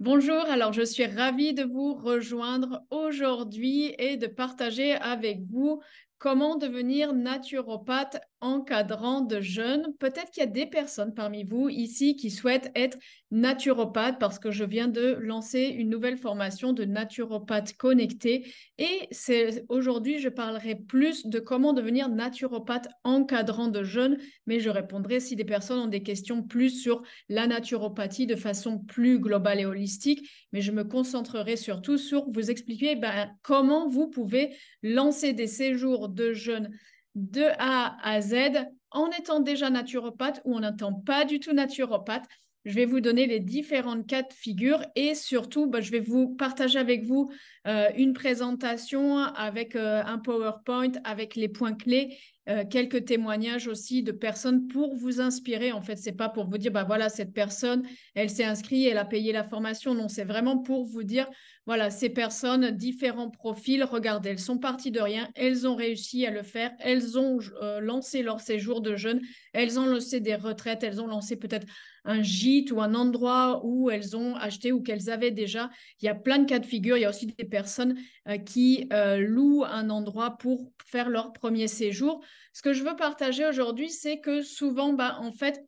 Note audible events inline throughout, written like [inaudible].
Bonjour, alors je suis ravie de vous rejoindre aujourd'hui et de partager avec vous comment devenir naturopathe encadrant de jeunes. Peut-être qu'il y a des personnes parmi vous ici qui souhaitent être naturopathe parce que je viens de lancer une nouvelle formation de naturopathe connecté et c'est aujourd'hui je parlerai plus de comment devenir naturopathe encadrant de jeunes mais je répondrai si des personnes ont des questions plus sur la naturopathie de façon plus globale et holistique mais je me concentrerai surtout sur vous expliquer ben, comment vous pouvez lancer des séjours de jeunes de A à Z en étant déjà naturopathe ou en n'étant pas du tout naturopathe. Je vais vous donner les différentes cas de figure et surtout, bah, je vais vous partager avec vous euh, une présentation avec euh, un PowerPoint, avec les points clés, euh, quelques témoignages aussi de personnes pour vous inspirer. En fait, c'est pas pour vous dire, bah voilà, cette personne, elle s'est inscrite, elle a payé la formation. Non, c'est vraiment pour vous dire, voilà, ces personnes, différents profils, regardez, elles sont parties de rien, elles ont réussi à le faire, elles ont euh, lancé leur séjour de jeûne, elles ont lancé des retraites, elles ont lancé peut-être un gîte ou un endroit où elles ont acheté ou qu'elles avaient déjà. Il y a plein de cas de figure. Il y a aussi des personnes euh, qui euh, louent un endroit pour faire leur premier séjour. Ce que je veux partager aujourd'hui, c'est que souvent, bah, en fait,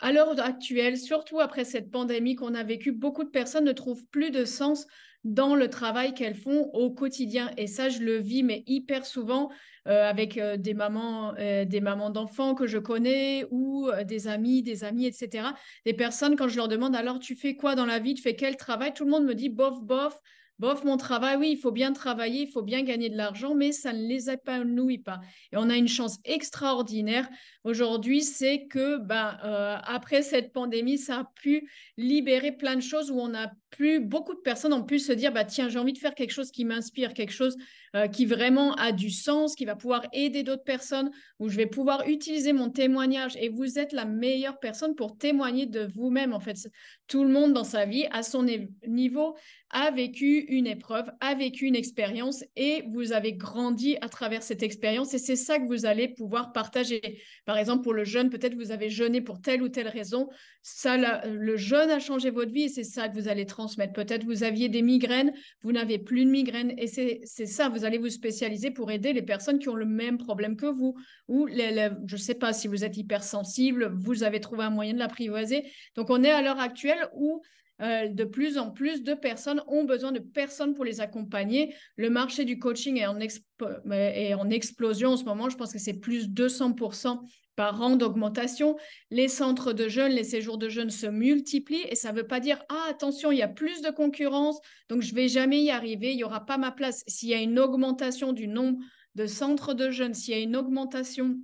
à l'heure actuelle, surtout après cette pandémie qu'on a vécue, beaucoup de personnes ne trouvent plus de sens dans le travail qu'elles font au quotidien. Et ça, je le vis, mais hyper souvent euh, avec euh, des mamans, euh, des mamans d'enfants que je connais ou des amis, des amis, etc. Des personnes, quand je leur demande, alors tu fais quoi dans la vie, tu fais quel travail, tout le monde me dit, bof, bof, bof, mon travail, oui, il faut bien travailler, il faut bien gagner de l'argent, mais ça ne les épanouit pas. Et on a une chance extraordinaire aujourd'hui, c'est que ben, après cette pandémie, ça a pu libérer plein de choses où on a plus beaucoup de personnes ont pu se dire bah tiens j'ai envie de faire quelque chose qui m'inspire quelque chose euh, qui vraiment a du sens qui va pouvoir aider d'autres personnes où je vais pouvoir utiliser mon témoignage et vous êtes la meilleure personne pour témoigner de vous-même en fait tout le monde dans sa vie à son niveau a vécu une épreuve a vécu une expérience et vous avez grandi à travers cette expérience et c'est ça que vous allez pouvoir partager par exemple pour le jeûne peut-être vous avez jeûné pour telle ou telle raison ça le jeûne a changé votre vie et c'est ça que vous allez transmettre mettre, Peut-être vous aviez des migraines, vous n'avez plus de migraines. Et c'est ça, vous allez vous spécialiser pour aider les personnes qui ont le même problème que vous. Ou, les, je ne sais pas, si vous êtes hypersensible, vous avez trouvé un moyen de l'apprivoiser. Donc, on est à l'heure actuelle où euh, de plus en plus de personnes ont besoin de personnes pour les accompagner. Le marché du coaching est en, euh, explosion en ce moment. Je pense que c'est plus de 200% par an d'augmentation. Les centres de jeunes, les séjours de jeunes se multiplient et ça ne veut pas dire ah attention il y a plus de concurrence donc je ne vais jamais y arriver, il n'y aura pas ma place. S'il y a une augmentation du nombre de centres de jeunes, s'il y a une augmentation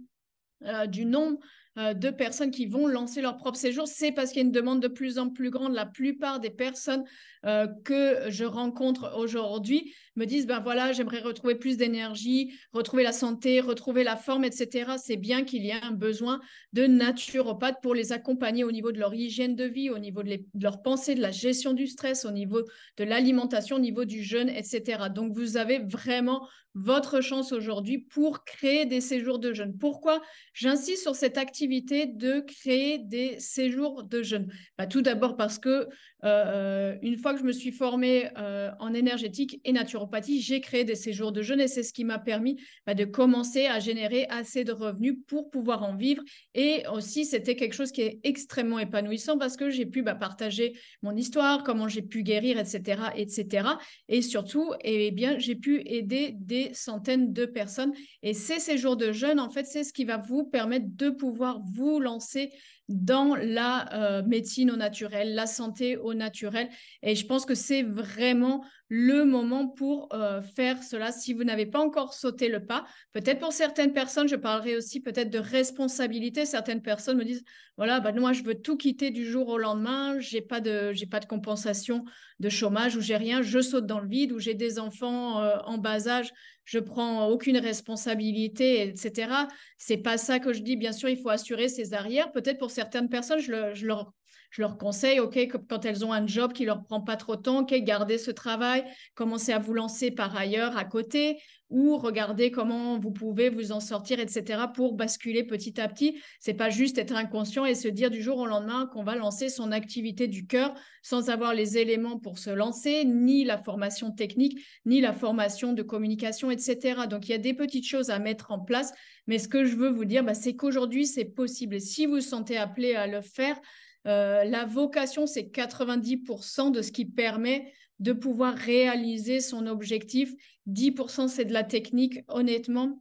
euh, du nombre euh, de personnes qui vont lancer leur propre séjour. C'est parce qu'il y a une demande de plus en plus grande. La plupart des personnes euh, que je rencontre aujourd'hui me disent, ben voilà, j'aimerais retrouver plus d'énergie, retrouver la santé, retrouver la forme, etc. C'est bien qu'il y ait un besoin de naturopathe pour les accompagner au niveau de leur hygiène de vie, au niveau de, leur pensée, de la gestion du stress, au niveau de l'alimentation, au niveau du jeûne, etc. Donc, vous avez vraiment votre chance aujourd'hui pour créer des séjours de jeûne. Pourquoi j'insiste sur cette activité de créer des séjours de jeûne ben, Tout d'abord parce que euh, euh, une fois que je me suis formée euh, en énergétique et naturopathie, j'ai créé des séjours de jeûne et c'est ce qui m'a permis bah, de commencer à générer assez de revenus pour pouvoir en vivre. Et aussi, c'était quelque chose qui est extrêmement épanouissant parce que j'ai pu bah, partager mon histoire, comment j'ai pu guérir, etc., etc. Et surtout, et eh bien, j'ai pu aider des centaines de personnes. Et ces séjours de jeûne, en fait, c'est ce qui va vous permettre de pouvoir vous lancer dans la médecine au naturel, la santé au naturel. Et je pense que c'est vraiment le moment pour euh, faire cela. Si vous n'avez pas encore sauté le pas, peut-être pour certaines personnes, je parlerai aussi peut-être de responsabilité. Certaines personnes me disent, voilà, ben moi, je veux tout quitter du jour au lendemain. J'ai pas de, j'ai pas de compensation de chômage ou j'ai rien. Je saute dans le vide ou j'ai des enfants euh, en bas âge. Je prends aucune responsabilité, etc. C'est pas ça que je dis. Bien sûr, il faut assurer ses arrières. Peut-être pour certaines personnes, je, je leur je leur conseille, OK, quand elles ont un job qui leur prend pas trop de temps, OK, gardez ce travail, commencer à vous lancer par ailleurs à côté ou regarder comment vous pouvez vous en sortir, etc., pour basculer petit à petit. C'est pas juste être inconscient et se dire du jour au lendemain qu'on va lancer son activité du cœur sans avoir les éléments pour se lancer, ni la formation technique, ni la formation de communication, etc. Donc, il y a des petites choses à mettre en place. Mais ce que je veux vous dire, bah, c'est qu'aujourd'hui, c'est possible. Et si vous vous sentez appelé à le faire, euh, la vocation, c'est 90% de ce qui permet de pouvoir réaliser son objectif. 10%, c'est de la technique, honnêtement.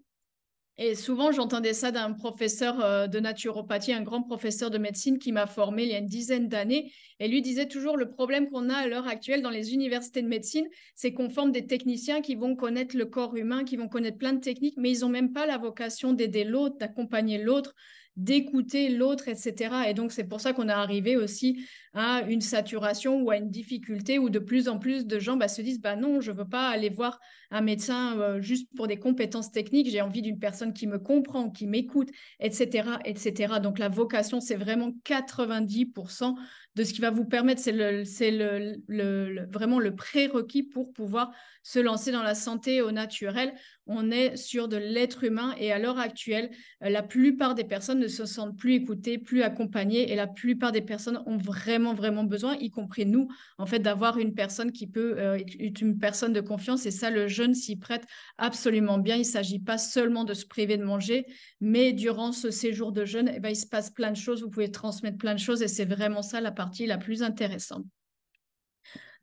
Et souvent, j'entendais ça d'un professeur euh, de naturopathie, un grand professeur de médecine qui m'a formé il y a une dizaine d'années. Et lui disait toujours le problème qu'on a à l'heure actuelle dans les universités de médecine, c'est qu'on forme des techniciens qui vont connaître le corps humain, qui vont connaître plein de techniques, mais ils n'ont même pas la vocation d'aider l'autre, d'accompagner l'autre, d'écouter l'autre, etc. Et donc, c'est pour ça qu'on est arrivé aussi à une saturation ou à une difficulté où de plus en plus de gens bah, se disent bah non, je veux pas aller voir un médecin euh, juste pour des compétences techniques, j'ai envie d'une personne qui me comprend, qui m'écoute, etc., etc. Donc, la vocation, c'est vraiment 90% de ce qui va vous permettre, c'est le, le, vraiment le prérequis pour pouvoir se lancer dans la santé au naturel on est sur de l'être humain et à l'heure actuelle, euh, la plupart des personnes ne se sentent plus écoutées, plus accompagnées et la plupart des personnes ont vraiment, vraiment besoin, y compris nous, en fait, d'avoir une personne qui peut euh, être une personne de confiance et ça, le jeûne s'y prête absolument bien. Il ne s'agit pas seulement de se priver de manger, mais durant ce séjour de jeûne, eh ben, il se passe plein de choses, vous pouvez transmettre plein de choses et c'est vraiment ça la partie la plus intéressante.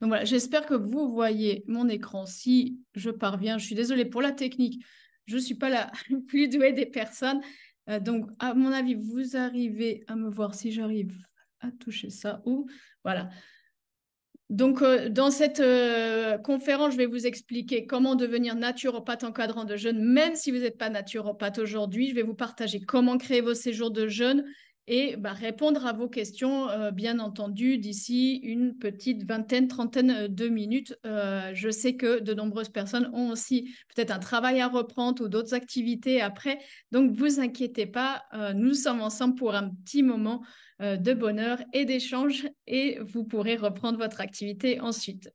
Donc voilà, j'espère que vous voyez mon écran. Si je parviens, je suis désolée pour la technique, je ne suis pas [laughs] la plus douée des personnes. Euh, donc, à mon avis, vous arrivez à me voir si j'arrive à toucher ça ou voilà. Donc, euh, dans cette euh, conférence, je vais vous expliquer comment devenir naturopathe en encadrant de jeûne, même si vous n'êtes pas naturopathe aujourd'hui. Je vais vous partager comment créer vos séjours de jeûne, et bah, répondre à vos questions, euh, bien entendu, d'ici une petite vingtaine, trentaine euh, de minutes. Euh, je sais que de nombreuses personnes ont aussi peut-être un travail à reprendre ou d'autres activités après. Donc, vous inquiétez pas, nous sommes ensemble pour un petit moment de bonheur et d'échange et vous pourrez reprendre votre activité ensuite.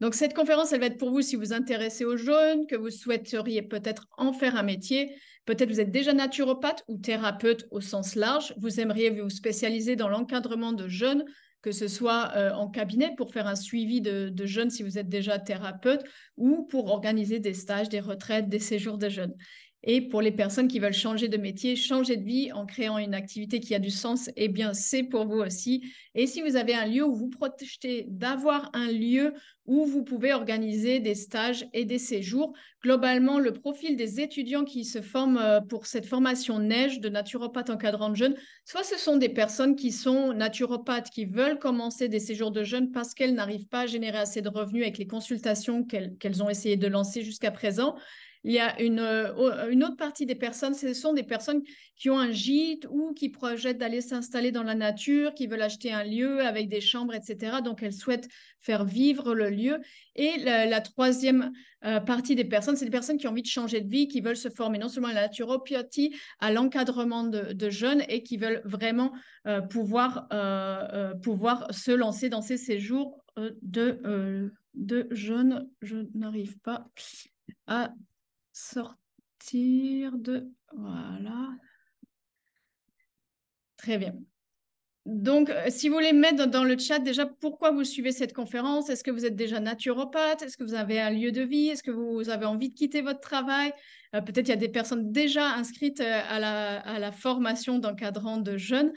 Donc cette conférence, elle va être pour vous si vous intéressez aux jeunes, que vous souhaiteriez peut-être en faire un métier, Peut-être vous êtes déjà naturopathe ou thérapeute au sens large. Vous aimeriez vous spécialiser dans l'encadrement de jeunes, que ce soit euh, en cabinet pour faire un suivi de, de, jeunes si vous êtes déjà thérapeute ou pour organiser des stages, des retraites, des séjours de jeunes. Et pour les personnes qui veulent changer de métier, changer de vie en créant une activité qui a du sens, eh bien, c'est pour vous aussi. Et si vous avez un lieu où vous projetez d'avoir un lieu où vous pouvez organiser des stages et des séjours, globalement, le profil des étudiants qui se forment euh, pour cette formation neige de naturopathe encadrant de jeunes, soit ce sont des personnes qui sont naturopathes, qui veulent commencer des séjours de jeunes parce qu'elles n'arrivent pas à générer assez de revenus avec les consultations qu'elles ont essayé de lancer jusqu'à présent, il y a une, euh, une autre partie des personnes, ce sont des personnes qui ont un gîte ou qui projettent d'aller s'installer dans la nature, qui veulent acheter un lieu avec des chambres, etc. Donc, elles souhaitent faire vivre le lieu. Et la, troisième euh, partie des personnes, c'est des personnes qui ont envie de changer de vie, qui veulent se former non seulement à la naturopathie, à l'encadrement de, jeunes et qui veulent vraiment euh, pouvoir, pouvoir se lancer dans ces séjours de, de jeunes. Je n'arrive pas à sortir de... Voilà. Très bien. Donc, euh, si vous voulez mettre dans le chat déjà pourquoi vous suivez cette conférence, est-ce que vous êtes déjà naturopathe, est-ce que vous avez un lieu de vie, est-ce que vous avez envie de quitter votre travail, euh, peut-être il y a des personnes déjà inscrites euh, à la, à la formation d'encadrant de jeunes.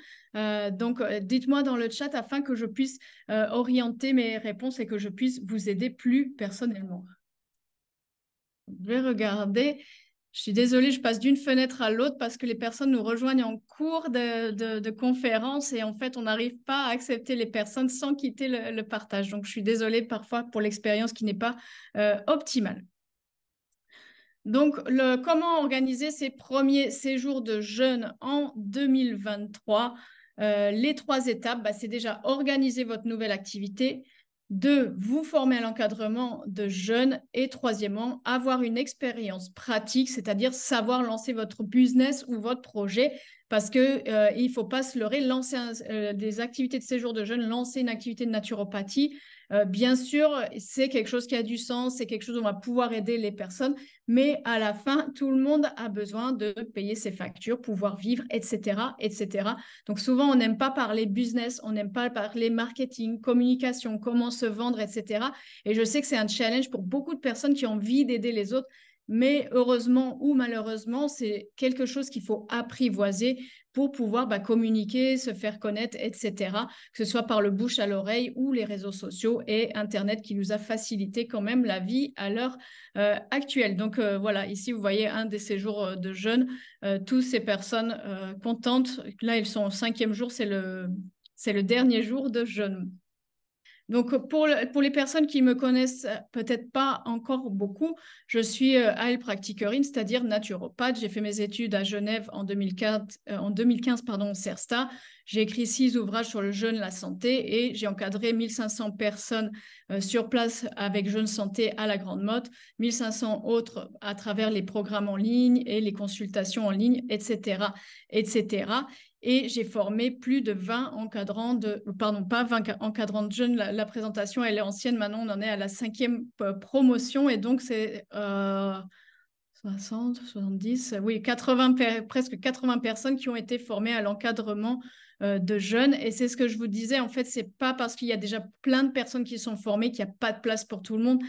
donc, dites-moi dans le chat afin que je puisse orienter mes réponses et que je puisse vous aider plus personnellement je vais regarder. Je suis désolée, je passe d'une fenêtre à l'autre parce que les personnes nous rejoignent en cours de, conférence et en fait, on n'arrive pas à accepter les personnes sans quitter le, partage. Donc, je suis désolée parfois pour l'expérience qui n'est pas euh, optimale. Donc, comment organiser ces premiers séjours de jeûne en 2023 euh, Les trois étapes, bah, c'est déjà organiser votre nouvelle activité, deux, vous former à l'encadrement de jeunes. Et troisièmement, avoir une expérience pratique, c'est-à-dire savoir lancer votre business ou votre projet parce que ne euh, il faut pas se leurrer. Lancer euh, des activités de séjour de jeunes, lancer une activité de naturopathie, euh, bien sûr, c'est quelque chose qui a du sens, c'est quelque chose où on va pouvoir aider les personnes, mais à la fin, tout le monde a besoin de payer ses factures, pouvoir vivre, etc., etc. Donc souvent, on n'aime pas parler business, on n'aime pas parler marketing, communication, comment se vendre, etc. Et je sais que c'est un challenge pour beaucoup de personnes qui ont envie d'aider les autres, mais heureusement ou malheureusement, c'est quelque chose qu'il faut apprivoiser pour pouvoir bah, communiquer, se faire connaître, etc., que ce soit par le bouche à l'oreille ou les réseaux sociaux et Internet qui nous a facilité quand même la vie à l'heure euh, actuelle. Donc euh, voilà, ici vous voyez un des séjours euh, de jeunes, toutes ces personnes contentes, là elles sont au cinquième jour, c'est le, c'est le dernier jour de jeûne. Donc, pour, pour les personnes qui me connaissent euh, peut-être pas encore beaucoup, je suis euh, AL practitioner, c'est-à-dire naturopathe. J'ai fait mes études à Genève en, 2004, euh, en 2015 pardon, au CERSTA. J'ai écrit six ouvrages sur le jeûne, la santé et j'ai encadré 1500 personnes sur place avec Jeûne Santé à la Grande Motte, 1500 autres à travers les programmes en ligne et les consultations en ligne, etc. etc. Et j'ai formé plus de 20 encadrants de, pardon, pas 20 encadrants de jeunes, la, présentation elle est ancienne, maintenant on en est à la cinquième euh, promotion et donc c'est 60, euh, 70, oui, 80, presque 80 personnes qui ont été formées à l'encadrement euh, de jeunes. Et c'est ce que je vous disais, en fait, c'est pas parce qu'il y a déjà plein de personnes qui sont formées qu'il n'y a pas de place pour tout le monde.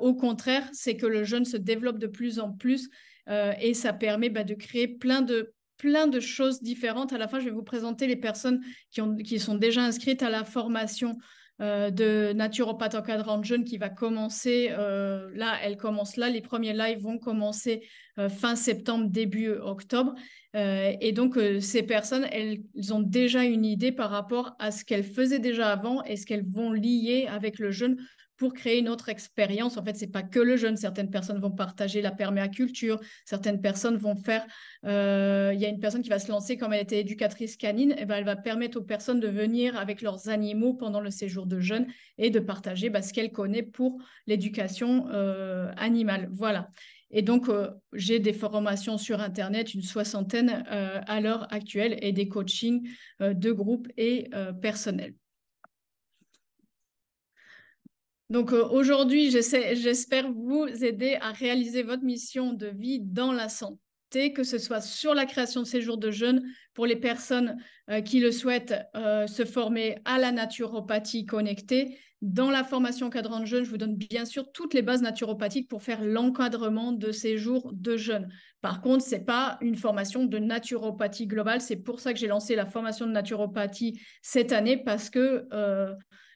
au contraire, c'est que le jeune se développe de plus en plus et ça permet bah, de créer plein de plein de choses différentes. À la fin, je vais vous présenter les personnes qui, sont déjà inscrites à la formation euh, de naturopathe en jeune qui va commencer. Euh, là, elle commence là. Les premiers lives vont commencer euh, fin septembre, début octobre. et donc, ces personnes, elles, elles, ont déjà une idée par rapport à ce qu'elles faisaient déjà avant et ce qu'elles vont lier avec le jeûne pour créer une autre expérience. En fait, ce n'est pas que le jeûne. Certaines personnes vont partager la perméaculture. Certaines personnes vont faire. Euh, il y a une personne qui va se lancer comme elle était éducatrice canine. Et eh ben, elle va permettre aux personnes de venir avec leurs animaux pendant le séjour de jeûne et de partager bah, ce qu'elle connaît pour l'éducation euh, animale. Voilà. Et donc, euh, j'ai des formations sur Internet, une soixantaine à l'heure actuelle, et des coachings de groupe et personnel. Donc euh, aujourd'hui, j'espère vous aider à réaliser votre mission de vie dans la santé, que ce soit sur la création de séjours de jeunes pour les personnes euh, qui le souhaitent euh, se former à la naturopathie connectée. Dans la formation cadran de jeûne, je vous donne bien sûr toutes les bases naturopathiques pour faire l'encadrement de séjours de jeunes. Par contre, ce n'est pas une formation de naturopathie globale. C'est pour ça que j'ai lancé la formation de naturopathie cette année parce que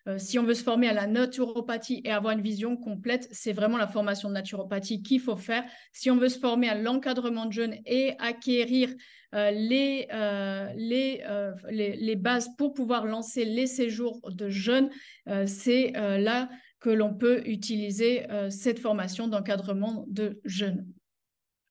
euh, si on veut se former à la naturopathie et avoir une vision complète, c'est vraiment la formation de naturopathie qu'il faut faire. Si on veut se former à l'encadrement de jeunes et acquérir euh, euh, les, les, bases pour pouvoir lancer les séjours de jeunes, c'est là que l'on peut utiliser cette formation d'encadrement de jeunes.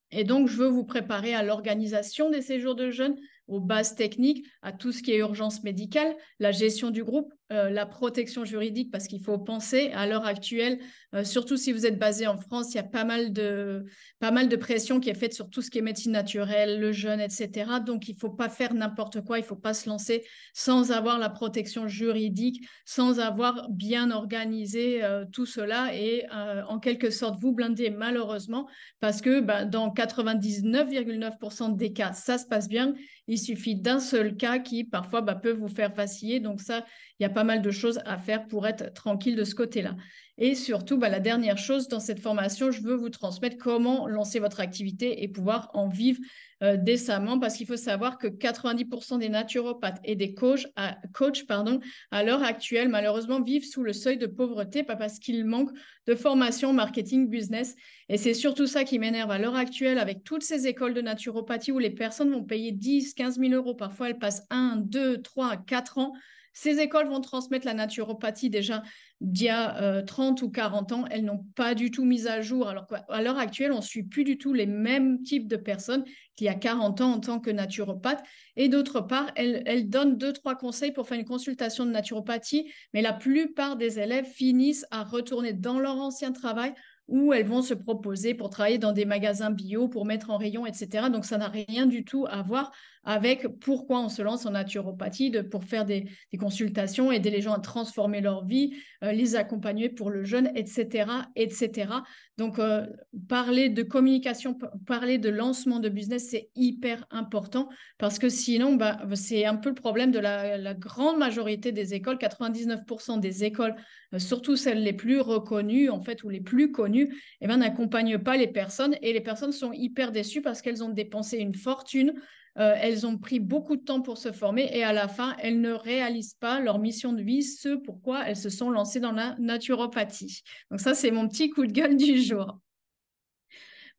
Et donc, je veux vous préparer à l'organisation des séjours de jeunes, aux bases techniques, à tout ce qui est urgence médicale, la gestion du groupe, euh, la protection juridique parce qu'il faut penser à l'heure actuelle, euh, surtout si vous êtes basé en France, il y a pas mal, de, pas mal de pression qui est faite sur tout ce qui est médecine naturelle, le jeûne, etc. Donc, il ne faut pas faire n'importe quoi, il ne faut pas se lancer sans avoir la protection juridique, sans avoir bien organisé euh, tout cela et en quelque sorte vous blinder malheureusement parce que ben, dans 99,9% des cas, ça se passe bien. Il suffit d'un seul cas qui parfois ben, peut vous faire vaciller. Donc, ça, il y a pas mal de choses à faire pour être tranquille de ce côté-là. Et surtout, bah, la dernière chose dans cette formation, je veux vous transmettre comment lancer votre activité et pouvoir en vivre euh, décemment, parce qu'il faut savoir que 90% des naturopathes et des coachs, à, pardon, à l'heure actuelle, malheureusement, vivent sous le seuil de pauvreté, pas parce qu'ils manquent de formation marketing, business. Et c'est surtout ça qui m'énerve à l'heure actuelle avec toutes ces écoles de naturopathie où les personnes vont payer 10, 15 000 euros. Parfois, elles passent 1, 2, 3, 4 ans ces écoles vont transmettre la naturopathie déjà d'il y a 30 euh, ou 40 ans. Elles n'ont pas du tout mis à jour. Alors qu'à l'heure actuelle, on ne suit plus du tout les mêmes types de personnes qu'il y a 40 ans en tant que naturopathe. Et d'autre part, elles, elles donnent deux, trois conseils pour faire une consultation de naturopathie. Mais la plupart des élèves finissent à retourner dans leur ancien travail où elles vont se proposer pour travailler dans des magasins bio, pour mettre en rayon, etc. Donc ça n'a rien du tout à voir avec pourquoi on se lance en naturopathie, de, pour faire des, consultations, aider les gens à transformer leur vie, euh, les accompagner pour le jeûne, etc. etc. Donc euh, parler de communication, parler de lancement de business, c'est hyper important parce que sinon, bah, c'est un peu le problème de la, grande majorité des écoles, 99% des écoles, euh, surtout celles les plus reconnues, en fait, ou les plus connues, et eh ben, n'accompagne pas les personnes et les personnes sont hyper déçues parce qu'elles ont dépensé une fortune, euh, elles ont pris beaucoup de temps pour se former et à la fin, elles ne réalisent pas leur mission de vie, ce pourquoi elles se sont lancées dans la naturopathie. Donc ça, c'est mon petit coup de gueule du jour.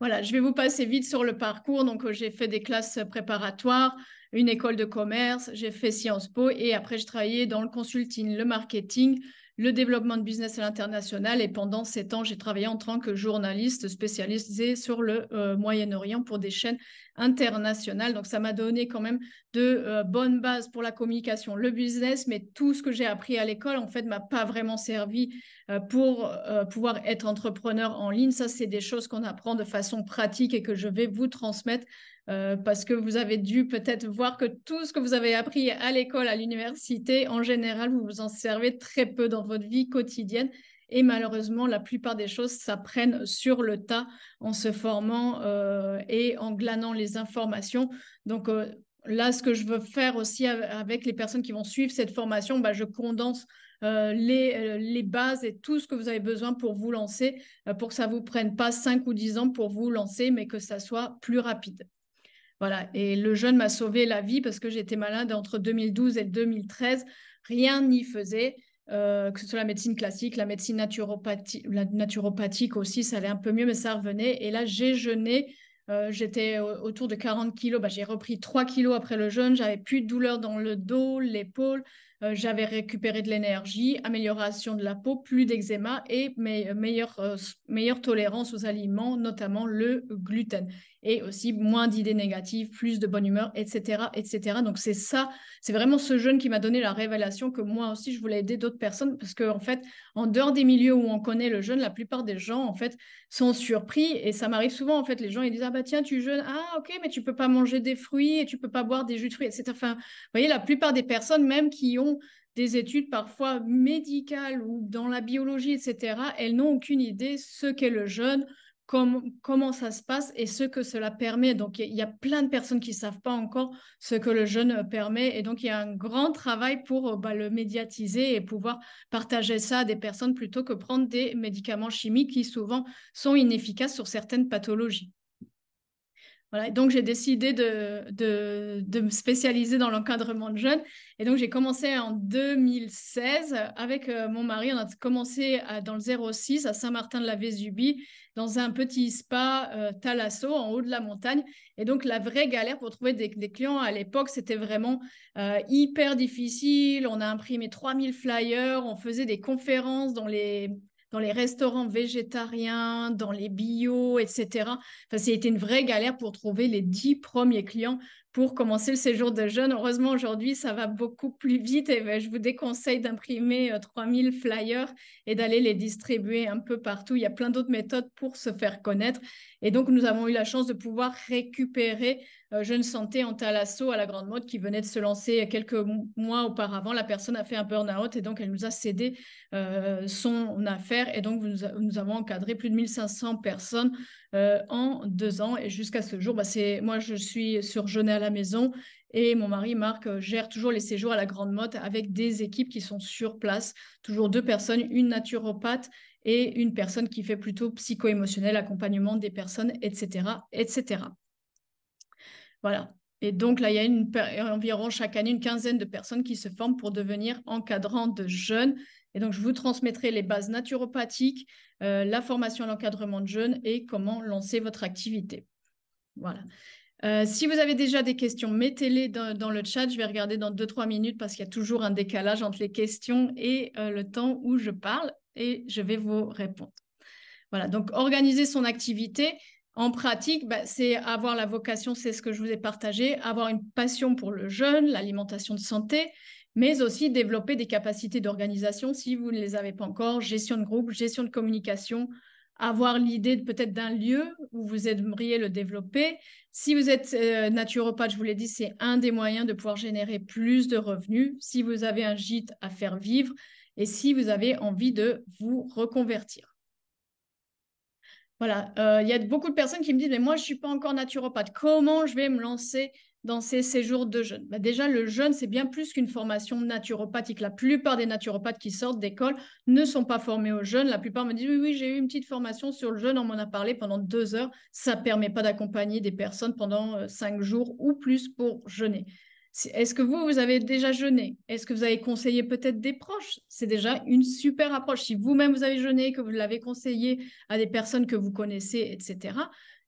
Voilà, je vais vous passer vite sur le parcours. Donc, euh, j'ai fait des classes préparatoires, une école de commerce, j'ai fait Sciences Po et après, j'ai travaillé dans le consulting, le marketing, le développement de business à l'international. Et pendant sept ans, j'ai travaillé en tant que journaliste spécialisée sur le euh, Moyen-Orient pour des chaînes internationales. Donc, ça m'a donné quand même de euh, bonnes bases pour la communication, le business, mais tout ce que j'ai appris à l'école, en fait, m'a pas vraiment servi euh, pour pouvoir être entrepreneur en ligne. Ça, c'est des choses qu'on apprend de façon pratique et que je vais vous transmettre euh, parce que vous avez dû peut-être voir que tout ce que vous avez appris à l'école, à l'université, en général, vous vous en servez très peu dans votre vie quotidienne. Et malheureusement, la plupart des choses s'apprennent sur le tas en se formant euh, et en glanant les informations. Donc euh, là, ce que je veux faire aussi avec les personnes qui vont suivre cette formation, bah, je condense les, bases et tout ce que vous avez besoin pour vous lancer, pour que ça ne vous prenne pas 5 ou 10 ans pour vous lancer, mais que ça soit plus rapide. Voilà. Et le jeûne m'a sauvé la vie parce que j'étais malade entre 2012 et 2013. Rien n'y faisait. Euh, que ce soit la médecine classique, la médecine naturopathique aussi, ça allait un peu mieux, mais ça revenait. Et là, j'ai jeûné. Euh, j'étais autour de 40 kilos. Bah, j'ai repris 3 kilos après le jeûne. J'avais plus de douleur dans le dos, l'épaule. Euh, j'avais récupéré de l'énergie, amélioration de la peau, plus d'eczéma et meilleure tolérance aux aliments, notamment le gluten et aussi moins d'idées négatives, plus de bonne humeur, etc. etc. Donc c'est ça, c'est vraiment ce jeûne qui m'a donné la révélation que moi aussi je voulais aider d'autres personnes parce qu'en en fait, en dehors des milieux où on connaît le jeûne, la plupart des gens en fait sont surpris et ça m'arrive souvent en fait, les gens ils disent ah bah tiens tu jeûnes, ah ok mais tu peux pas manger des fruits et tu peux pas boire des jus de fruits, etc. Enfin, vous voyez la plupart des personnes même qui ont des études parfois médicales ou dans la biologie, etc., elles n'ont aucune idée ce qu'est le jeûne, comment ça se passe et ce que cela permet. Donc, il y, a plein de personnes qui ne savent pas encore ce que le jeûne euh, permet. Et donc, il y a un grand travail pour euh, bah, le médiatiser et pouvoir partager ça à des personnes plutôt que prendre des médicaments chimiques qui souvent sont inefficaces sur certaines pathologies. Voilà, donc j'ai décidé de, me spécialiser dans l'encadrement de jeunes. Et donc j'ai commencé en 2016 avec euh, mon mari. On a commencé dans le 06 à Saint-Martin-de-la-Vésubie dans un petit spa euh, Thalasso, en haut de la montagne. Et donc, la vraie galère pour trouver des, clients à l'époque, c'était vraiment euh, hyper difficile. On a imprimé 3000 flyers, on faisait des conférences dans les dans les restaurants végétariens, dans les bio, etc. Enfin, ça une vraie galère pour trouver les 10 premiers clients pour commencer le séjour de jeunes. Heureusement, aujourd'hui, ça va beaucoup plus vite et ben, je vous déconseille d'imprimer 3000 euh, flyers et d'aller les distribuer un peu partout. Il y a plein d'autres méthodes pour se faire connaître. Et donc, nous avons eu la chance de pouvoir récupérer euh, Jeune Santé en Talasso à la Grande motte qui venait de se lancer quelques mois auparavant. La personne a fait un burn-out et donc elle nous a cédé euh, son affaire. Et donc, nous, avons encadré plus de 1500 personnes euh, en deux ans. Et jusqu'à ce jour, bah, moi, je suis sur à la maison et mon mari, Marc, gère toujours les séjours à la Grande Motte avec des équipes qui sont sur place, toujours deux personnes, une naturopathe et une personne qui fait plutôt psycho-émotionnel, accompagnement des personnes, etc., etc. Voilà. Et donc là, il y a environ chaque année une quinzaine de personnes qui se forment pour devenir encadrant de jeunes. Et donc, je vous transmettrai les bases naturopathiques, euh, la formation à l'encadrement de jeunes et comment lancer votre activité. Voilà. Euh, si vous avez déjà des questions, mettez-les dans, le chat. Je vais regarder dans 2-3 minutes parce qu'il y a toujours un décalage entre les questions et euh, le temps où je parle et je vais vous répondre. Voilà, donc organiser son activité, en pratique, bah, c'est avoir la vocation, c'est ce que je vous ai partagé, avoir une passion pour le jeûne, l'alimentation de santé, mais aussi développer des capacités d'organisation si vous ne les avez pas encore, gestion de groupe, gestion de communication, avoir l'idée peut-être d'un lieu où vous aimeriez le développer. Si vous êtes euh, naturopathe, je vous l'ai dit, c'est un des moyens de pouvoir générer plus de revenus. Si vous avez un gîte à faire vivre, et si vous avez envie de vous reconvertir. Voilà, euh, il y a beaucoup de personnes qui me disent, mais moi, je ne suis pas encore naturopathe, comment je vais me lancer dans ces séjours de jeûne bah, Déjà, le jeûne, c'est bien plus qu'une formation naturopathique. La plupart des naturopathes qui sortent d'école ne sont pas formés au jeûne. La plupart me disent, oui, oui, j'ai eu une petite formation sur le jeûne, on m'en a parlé pendant deux heures. Ça ne permet pas d'accompagner des personnes pendant euh, cinq jours ou plus pour jeûner. Est-ce que vous, vous avez déjà jeûné Est-ce que vous avez conseillé peut-être des proches C'est déjà une super approche. Si vous-même, vous avez jeûné, que vous l'avez conseillé à des personnes que vous connaissez, etc.,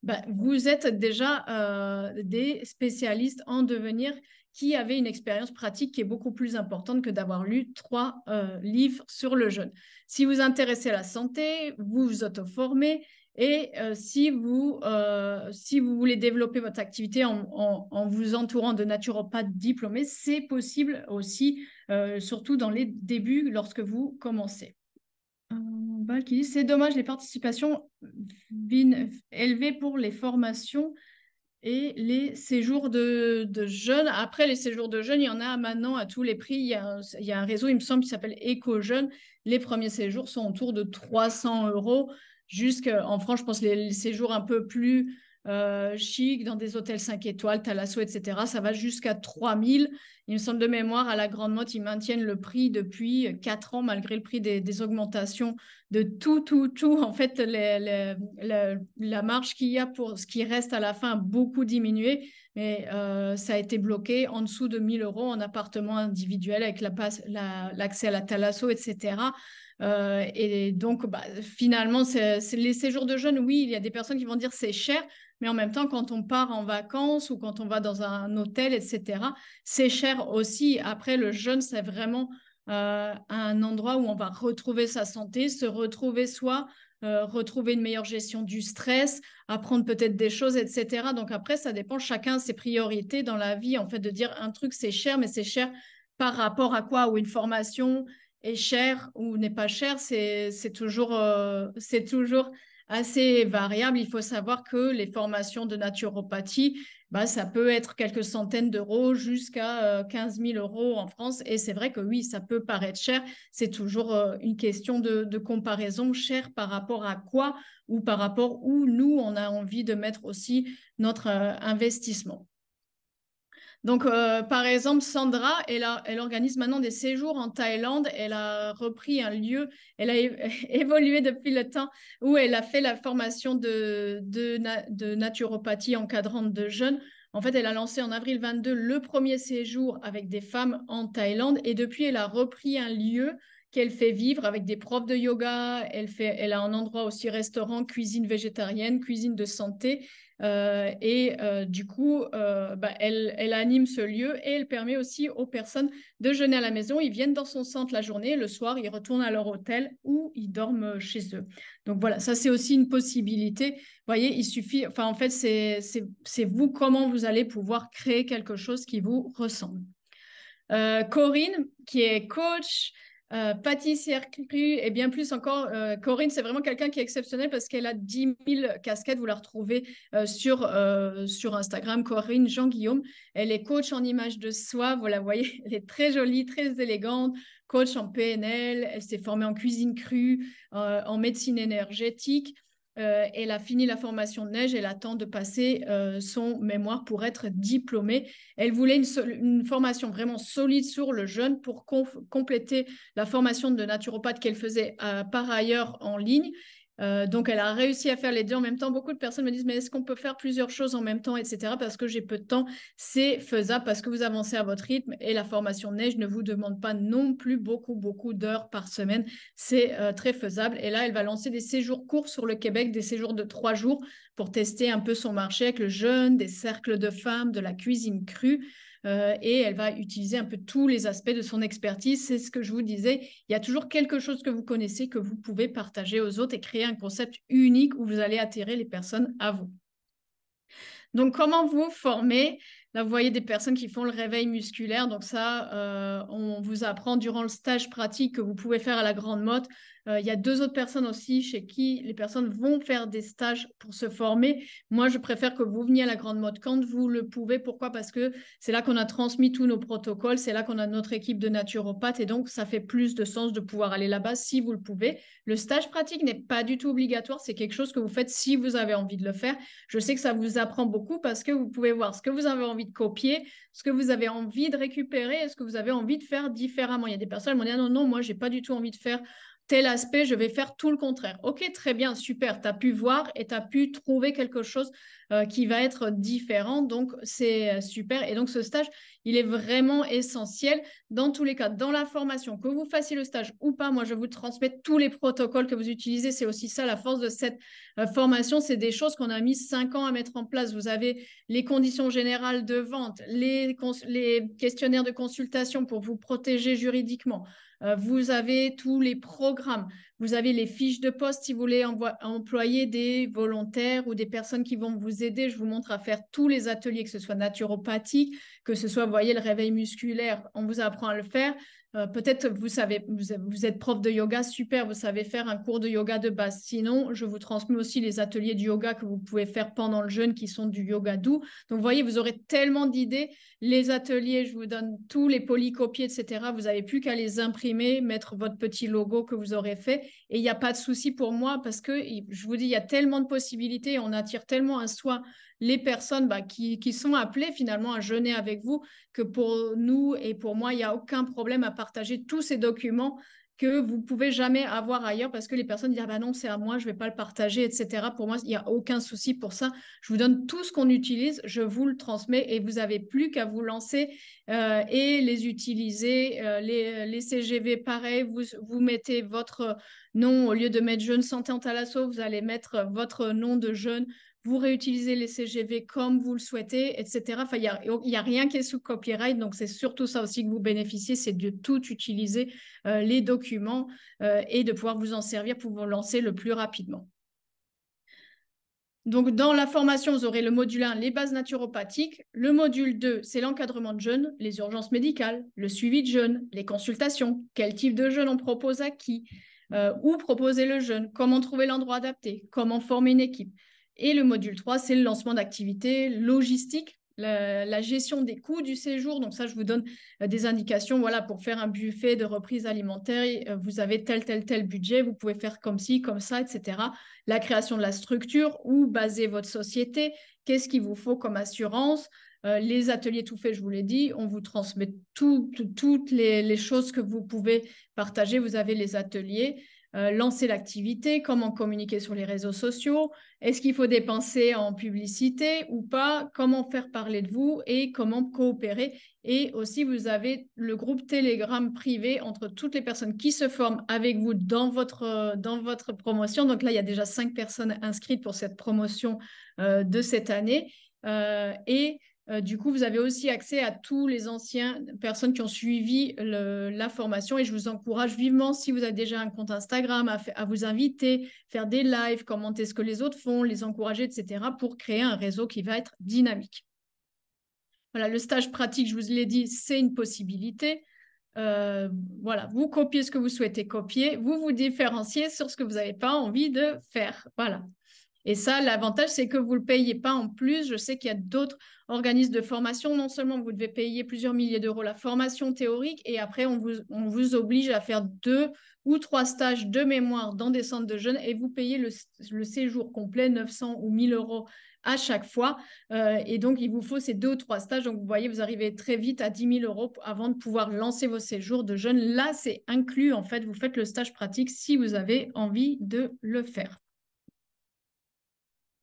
bah, vous êtes déjà euh, des spécialistes en devenir qui avaient une expérience pratique qui est beaucoup plus importante que d'avoir lu trois euh, livres sur le jeûne. Si vous intéressez à la santé, vous vous auto-formez et euh, si, vous, euh, si vous voulez développer votre activité en, vous entourant de naturopathes diplômés, c'est possible aussi, euh, surtout dans les débuts lorsque vous commencez. dit c'est dommage les participations élevées pour les formations et les séjours de, jeunes. Après les séjours de jeunes, il y en a maintenant à tous les prix. Il y a un, il y a un réseau, il me semble, qui s'appelle Eco Les premiers séjours sont autour de 300 euros jusqu'en France, je pense les, les, séjours un peu plus euh, chic, dans des hôtels 5 étoiles, Talasso, etc. Ça va jusqu'à 3000. Il me semble de mémoire, à la Grande Motte, ils maintiennent le prix depuis 4 ans, malgré le prix des, augmentations de tout, tout, tout. En fait, la, marge qu'il y a pour ce qui reste à la fin a beaucoup diminué, mais euh, ça a été bloqué en dessous de 1000 euros en appartement individuel avec l'accès à la Talasso, etc. Euh, et donc, bah, finalement, c'est les séjours de jeunes, oui, il y a des personnes qui vont dire c'est cher, mais en même temps, quand on part en vacances ou quand on va dans un hôtel, etc., c'est cher aussi. Après, le jeune c'est vraiment euh, un endroit où on va retrouver sa santé, se retrouver soi, euh, retrouver une meilleure gestion du stress, apprendre peut-être des choses, etc. Donc après, ça dépend chacun ses priorités dans la vie. En fait, de dire un truc, c'est cher, mais c'est cher par rapport à quoi Ou une formation, est cher ou n'est pas cher, c'est toujours, euh, toujours assez variable. Il faut savoir que les formations de naturopathie, bah, ça peut être quelques centaines d'euros jusqu'à 15 euh, 000 euros en France. Et c'est vrai que oui, ça peut paraître cher. C'est toujours euh, une question de, de, comparaison, cher par rapport à quoi ou par rapport où nous, on a envie de mettre aussi notre investissement. Donc, euh, par exemple, Sandra, elle, elle, organise maintenant des séjours en Thaïlande. Elle a repris un lieu, elle a [laughs] évolué depuis le temps où elle a fait la formation de, naturopathie encadrante de jeunes. En fait, elle a lancé en avril 22 le premier séjour avec des femmes en Thaïlande et depuis, elle a repris un lieu qu'elle fait vivre avec des profs de yoga. Elle, fait, elle a un endroit aussi restaurant, cuisine végétarienne, cuisine de santé. Euh, et euh, du coup, euh, bah, elle, elle, anime ce lieu et elle permet aussi aux personnes de jeûner à la maison. Ils viennent dans son centre la journée, le soir, ils retournent à leur hôtel ou ils dorment chez eux. Donc voilà, ça c'est aussi une possibilité. Vous voyez, il suffit, enfin en fait, c'est vous comment vous allez pouvoir créer quelque chose qui vous ressemble. Corinne, qui est coach, euh, pâtissière crue et bien plus encore. Euh, Corinne, c'est vraiment quelqu'un qui est exceptionnel parce qu'elle a 10 000 casquettes. Vous la retrouvez euh, sur, sur Instagram, Corinne Jean-Guillaume. Elle est coach en image de soi. Vous la voyez, [laughs] elle est très jolie, très élégante. Coach en PNL, elle s'est formée en cuisine crue, en médecine énergétique. Euh, elle a fini la formation de neige, elle attend de passer euh, son mémoire pour être diplômée. Elle voulait une, formation vraiment solide sur le jeûne pour compléter la formation de naturopathe qu'elle faisait euh, par ailleurs en ligne. Euh, donc, elle a réussi à faire les deux en même temps. Beaucoup de personnes me disent, mais est-ce qu'on peut faire plusieurs choses en même temps, etc. Parce que j'ai peu de temps. C'est faisable parce que vous avancez à votre rythme et la formation neige ne vous demande pas non plus beaucoup, beaucoup d'heures par semaine. C'est euh, très faisable. Et là, elle va lancer des séjours courts sur le Québec, des séjours de trois jours pour tester un peu son marché avec le jeûne, des cercles de femmes, de la cuisine crue. Euh, et elle va utiliser un peu tous les aspects de son expertise. C'est ce que je vous disais, il y a toujours quelque chose que vous connaissez que vous pouvez partager aux autres et créer un concept unique où vous allez attirer les personnes à vous. Donc, comment vous former Là, vous voyez des personnes qui font le réveil musculaire. Donc ça, euh, on vous apprend durant le stage pratique que vous pouvez faire à la grande motte euh, il y a deux autres personnes aussi chez qui les personnes vont faire des stages pour se former. Moi, je préfère que vous veniez à la Grande Mode quand vous le pouvez. Pourquoi Parce que c'est là qu'on a transmis tous nos protocoles, c'est là qu'on a notre équipe de naturopathe et donc ça fait plus de sens de pouvoir aller là-bas si vous le pouvez. Le stage pratique n'est pas du tout obligatoire, c'est quelque chose que vous faites si vous avez envie de le faire. Je sais que ça vous apprend beaucoup parce que vous pouvez voir ce que vous avez envie de copier, ce que vous avez envie de récupérer et ce que vous avez envie de faire différemment. Il y a des personnes qui m'ont dit ah non, non, moi, j'ai pas du tout envie de faire tel aspect, je vais faire tout le contraire. Ok, très bien, super, tu as pu voir et tu as pu trouver quelque chose euh, qui va être différent, donc c'est euh, super. Et donc ce stage, il est vraiment essentiel dans tous les cas, dans la formation, que vous fassiez le stage ou pas, moi je vous transmets tous les protocoles que vous utilisez, c'est aussi ça la force de cette euh, formation, c'est des choses qu'on a mis cinq ans à mettre en place. Vous avez les conditions générales de vente, les questionnaires de consultation pour vous protéger juridiquement. Euh, vous avez tous les programmes, vous avez les fiches de poste si vous voulez employer des volontaires ou des personnes qui vont vous aider. Je vous montre à faire tous les ateliers, que ce soit naturopathique, que ce soit, voyez, le réveil musculaire, on vous apprend à le faire. Euh, peut-être vous savez, vous êtes prof de yoga, super, vous savez faire un cours de yoga de base. Sinon, je vous transmets aussi les ateliers de yoga que vous pouvez faire pendant le jeûne qui sont du yoga doux. Donc, vous voyez, vous aurez tellement d'idées. Les ateliers, je vous donne tous les polycopiés, etc. Vous n'avez plus qu'à les imprimer, mettre votre petit logo que vous aurez fait. Et il n'y a pas de souci pour moi parce que je vous dis, il y a tellement de possibilités, on attire tellement un soi les personnes bah, qui, sont appelées finalement à jeûner avec vous, que pour nous et pour moi, il n'y a aucun problème à partager tous ces documents que vous pouvez jamais avoir ailleurs parce que les personnes disent ah bah non c'est à moi je vais pas le partager etc pour moi il n'y a aucun souci pour ça je vous donne tout ce qu'on utilise je vous le transmets et vous avez plus qu'à vous lancer euh, et les utiliser euh, les, CGV pareil vous vous mettez votre nom au lieu de mettre jeune santé en talasso vous allez mettre votre nom de jeune vous réutilisez les CGV comme vous le souhaitez, etc. il n'y a, rien qui est sous copyright, donc c'est surtout ça aussi que vous bénéficiez, c'est de tout utiliser euh, les documents euh, et de pouvoir vous en servir pour vous lancer le plus rapidement. Donc, dans la formation, vous aurez le module 1, les bases naturopathiques. Le module 2, c'est l'encadrement de jeunes, les urgences médicales, le suivi de jeunes, les consultations, quel type de jeûne on propose à qui, euh, où proposer le jeûne, comment trouver l'endroit adapté, comment former une équipe. Et le module 3, c'est le lancement d'activités logistiques la, gestion des coûts du séjour. Donc ça, je vous donne euh, des indications. Voilà, pour faire un buffet de reprise alimentaire, euh, vous avez tel, tel, tel budget, vous pouvez faire comme ci, comme ça, etc. La création de la structure, où baser votre société, qu'est-ce qu'il vous faut comme assurance. Euh, les ateliers tout faits, je vous l'ai dit, on vous transmet toutes les, choses que vous pouvez partager. Vous avez les ateliers. Euh, lancer l'activité, comment communiquer sur les réseaux sociaux, est-ce qu'il faut dépenser en publicité ou pas, comment faire parler de vous et comment coopérer. Et aussi, vous avez le groupe Telegram privé entre toutes les personnes qui se forment avec vous dans votre, dans votre promotion. Donc là, il y a déjà cinq personnes inscrites pour cette promotion euh, de cette année. Euh, et euh, du coup, vous avez aussi accès à tous les anciens personnes qui ont suivi la formation et je vous encourage vivement, si vous avez déjà un compte Instagram, à, vous inviter, faire des lives, commenter ce que les autres font, les encourager, etc., pour créer un réseau qui va être dynamique. Voilà, le stage pratique, je vous l'ai dit, c'est une possibilité. Euh, voilà, vous copiez ce que vous souhaitez copier, vous vous différenciez sur ce que vous n'avez pas envie de faire. Voilà. Et ça, l'avantage, c'est que vous ne le payez pas en plus. Je sais qu'il y a d'autres organismes de formation. Non seulement vous devez payer plusieurs milliers d'euros la formation théorique, et après, on vous, oblige à faire deux ou trois stages de mémoire dans des centres de jeunes, et vous payez le, séjour complet, 900 ou 1000 euros à chaque fois. Euh, et donc, il vous faut ces deux ou trois stages. Donc, vous voyez, vous arrivez très vite à 10 000 euros avant de pouvoir lancer vos séjours de jeunes. Là, c'est inclus. En fait, vous faites le stage pratique si vous avez envie de le faire.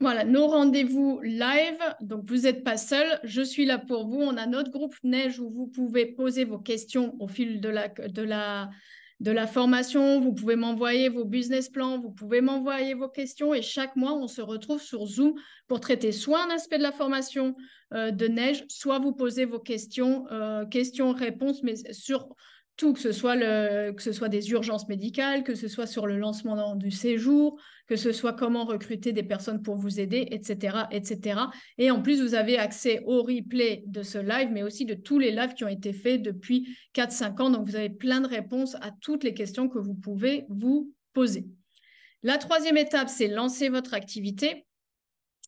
Voilà, nos rendez-vous live. Donc, vous n'êtes pas seul. Je suis là pour vous. On a notre groupe Neige où vous pouvez poser vos questions au fil de la, de la, de la formation. Vous pouvez m'envoyer vos business plans. Vous pouvez m'envoyer vos questions. Et chaque mois, on se retrouve sur Zoom pour traiter soit un aspect de la formation euh, de Neige, soit vous poser vos questions, euh, questions-réponses, mais sur, que ce, soit des urgences médicales, que ce soit sur le lancement du séjour, que ce soit comment recruter des personnes pour vous aider, etc., etc. Et en plus, vous avez accès au replay de ce live, mais aussi de tous les lives qui ont été faits depuis 4-5 ans. Donc, vous avez plein de réponses à toutes les questions que vous pouvez vous poser. La troisième étape, c'est lancer votre activité.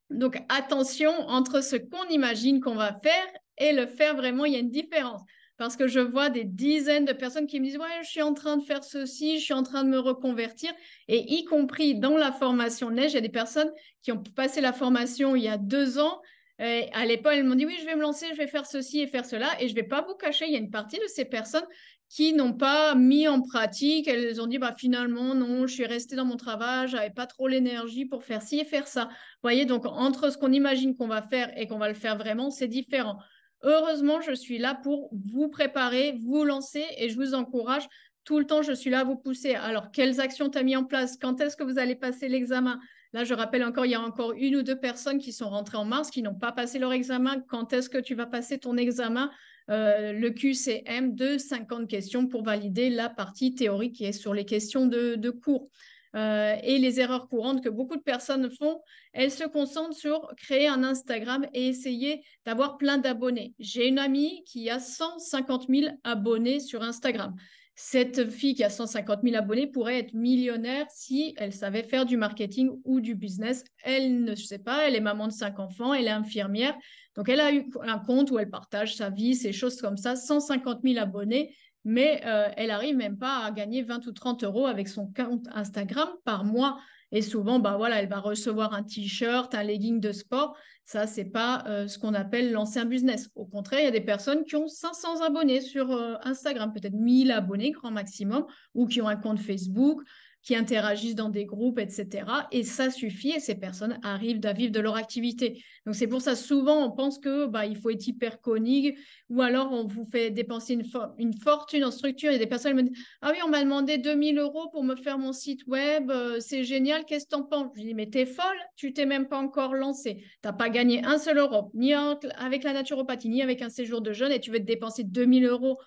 Donc, attention entre ce qu'on imagine qu'on va faire et le faire vraiment, il y a une différence. Parce que je vois des dizaines de personnes qui me disent Ouais, je suis en train de faire ceci, je suis en train de me reconvertir. Et y compris dans la formation neige, il y a des personnes qui ont passé la formation il y a deux ans. Et à l'époque, elles m'ont dit Oui, je vais me lancer, je vais faire ceci et faire cela. Et je ne vais pas vous cacher, il y a une partie de ces personnes qui n'ont pas mis en pratique. Elles ont dit bah, finalement, non, je suis restée dans mon travail, j'avais pas trop l'énergie pour faire ci et faire ça. Vous voyez, donc entre ce qu'on imagine qu'on va faire et qu'on va le faire vraiment, c'est différent. Heureusement, je suis là pour vous préparer, vous lancer et je vous encourage. Tout le temps, je suis là à vous pousser. Alors, quelles actions tu as mis en place Quand est-ce que vous allez passer l'examen Là, je rappelle encore, il y a encore une ou deux personnes qui sont rentrées en mars, qui n'ont pas passé leur examen. Quand est-ce que tu vas passer ton examen euh, Le QCM de 50 questions pour valider la partie théorique qui est sur les questions de cours. Euh, et les erreurs courantes que beaucoup de personnes font, elles se concentrent sur créer un Instagram et essayer d'avoir plein d'abonnés. J'ai une amie qui a 150 000 abonnés sur Instagram. Cette fille qui a 150 000 abonnés pourrait être millionnaire si elle savait faire du marketing ou du business. Elle ne sait pas, elle est maman de cinq enfants, elle est infirmière. Donc, elle a eu un compte où elle partage sa vie, ses choses comme ça, 150 000 abonnés mais euh, elle arrive même pas à gagner 20 ou 30 euros avec son compte Instagram par mois. Et souvent, bah voilà, elle va recevoir un t-shirt, un legging de sport. Ça, c'est pas euh, ce qu'on appelle lancer un business. Au contraire, il y a des personnes qui ont 500 abonnés sur euh, Instagram, peut-être 1000 abonnés grand maximum, ou qui ont un compte Facebook, qui interagissent dans des groupes, etc. Et ça suffit et ces personnes arrivent à vivre de leur activité. Donc c'est pour ça souvent on pense que bah, il faut être hyper conique ou alors on vous fait dépenser une, fortune en structure. Il y a des personnes qui me disent Ah oui, on m'a demandé 2000 euros pour me faire mon site web, euh, c'est génial, qu'est-ce que t'en penses Je lui dis Mais t'es folle, tu t'es même pas encore lancée. T'as pas gagné un seul euro, ni avec la naturopathie, ni avec un séjour de jeûne et tu veux te dépenser 2000 euros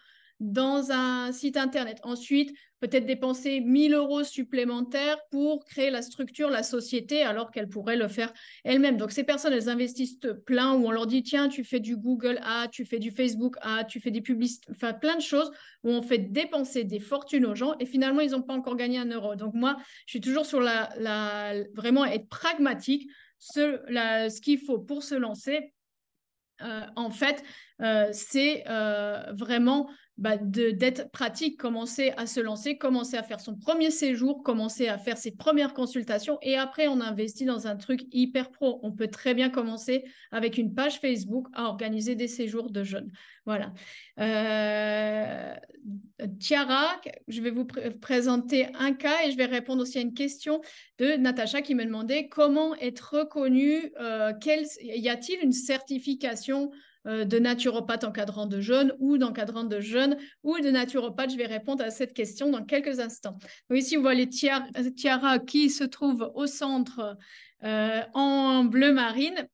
dans un site internet. Ensuite, peut-être dépenser 1000 euros supplémentaires pour créer la structure, la société, alors qu'elle pourrait le faire elle-même. Donc, ces personnes, elles investissent plein où on leur dit, tiens, tu fais du Google, ah, tu fais du Facebook, ah, tu fais des publicités, enfin, plein de choses où on fait dépenser des fortunes aux gens et finalement, ils n'ont pas encore gagné un euro. Donc, moi, je suis toujours sur la, la vraiment être pragmatique, ce, la, ce qu'il faut pour se lancer, euh, en fait, euh, c'est euh, vraiment bah, d'être pratique, commencer à se lancer, commencer à faire son premier séjour, commencer à faire ses premières consultations et après on investit dans un truc hyper pro. On peut très bien commencer avec une page Facebook à organiser des séjours de jeunes. Voilà. Euh, Tiara, je vais vous présenter un cas et je vais répondre aussi à une question de Natacha qui me demandait comment être reconnu, euh, y a-t-il une certification euh, de naturopathe encadrant de jeunes ou d'encadrant de jeunes ou de naturopathe Je vais répondre à cette question dans quelques instants. ici, on voit les Tiara qui se trouve au centre euh, en bleu marine.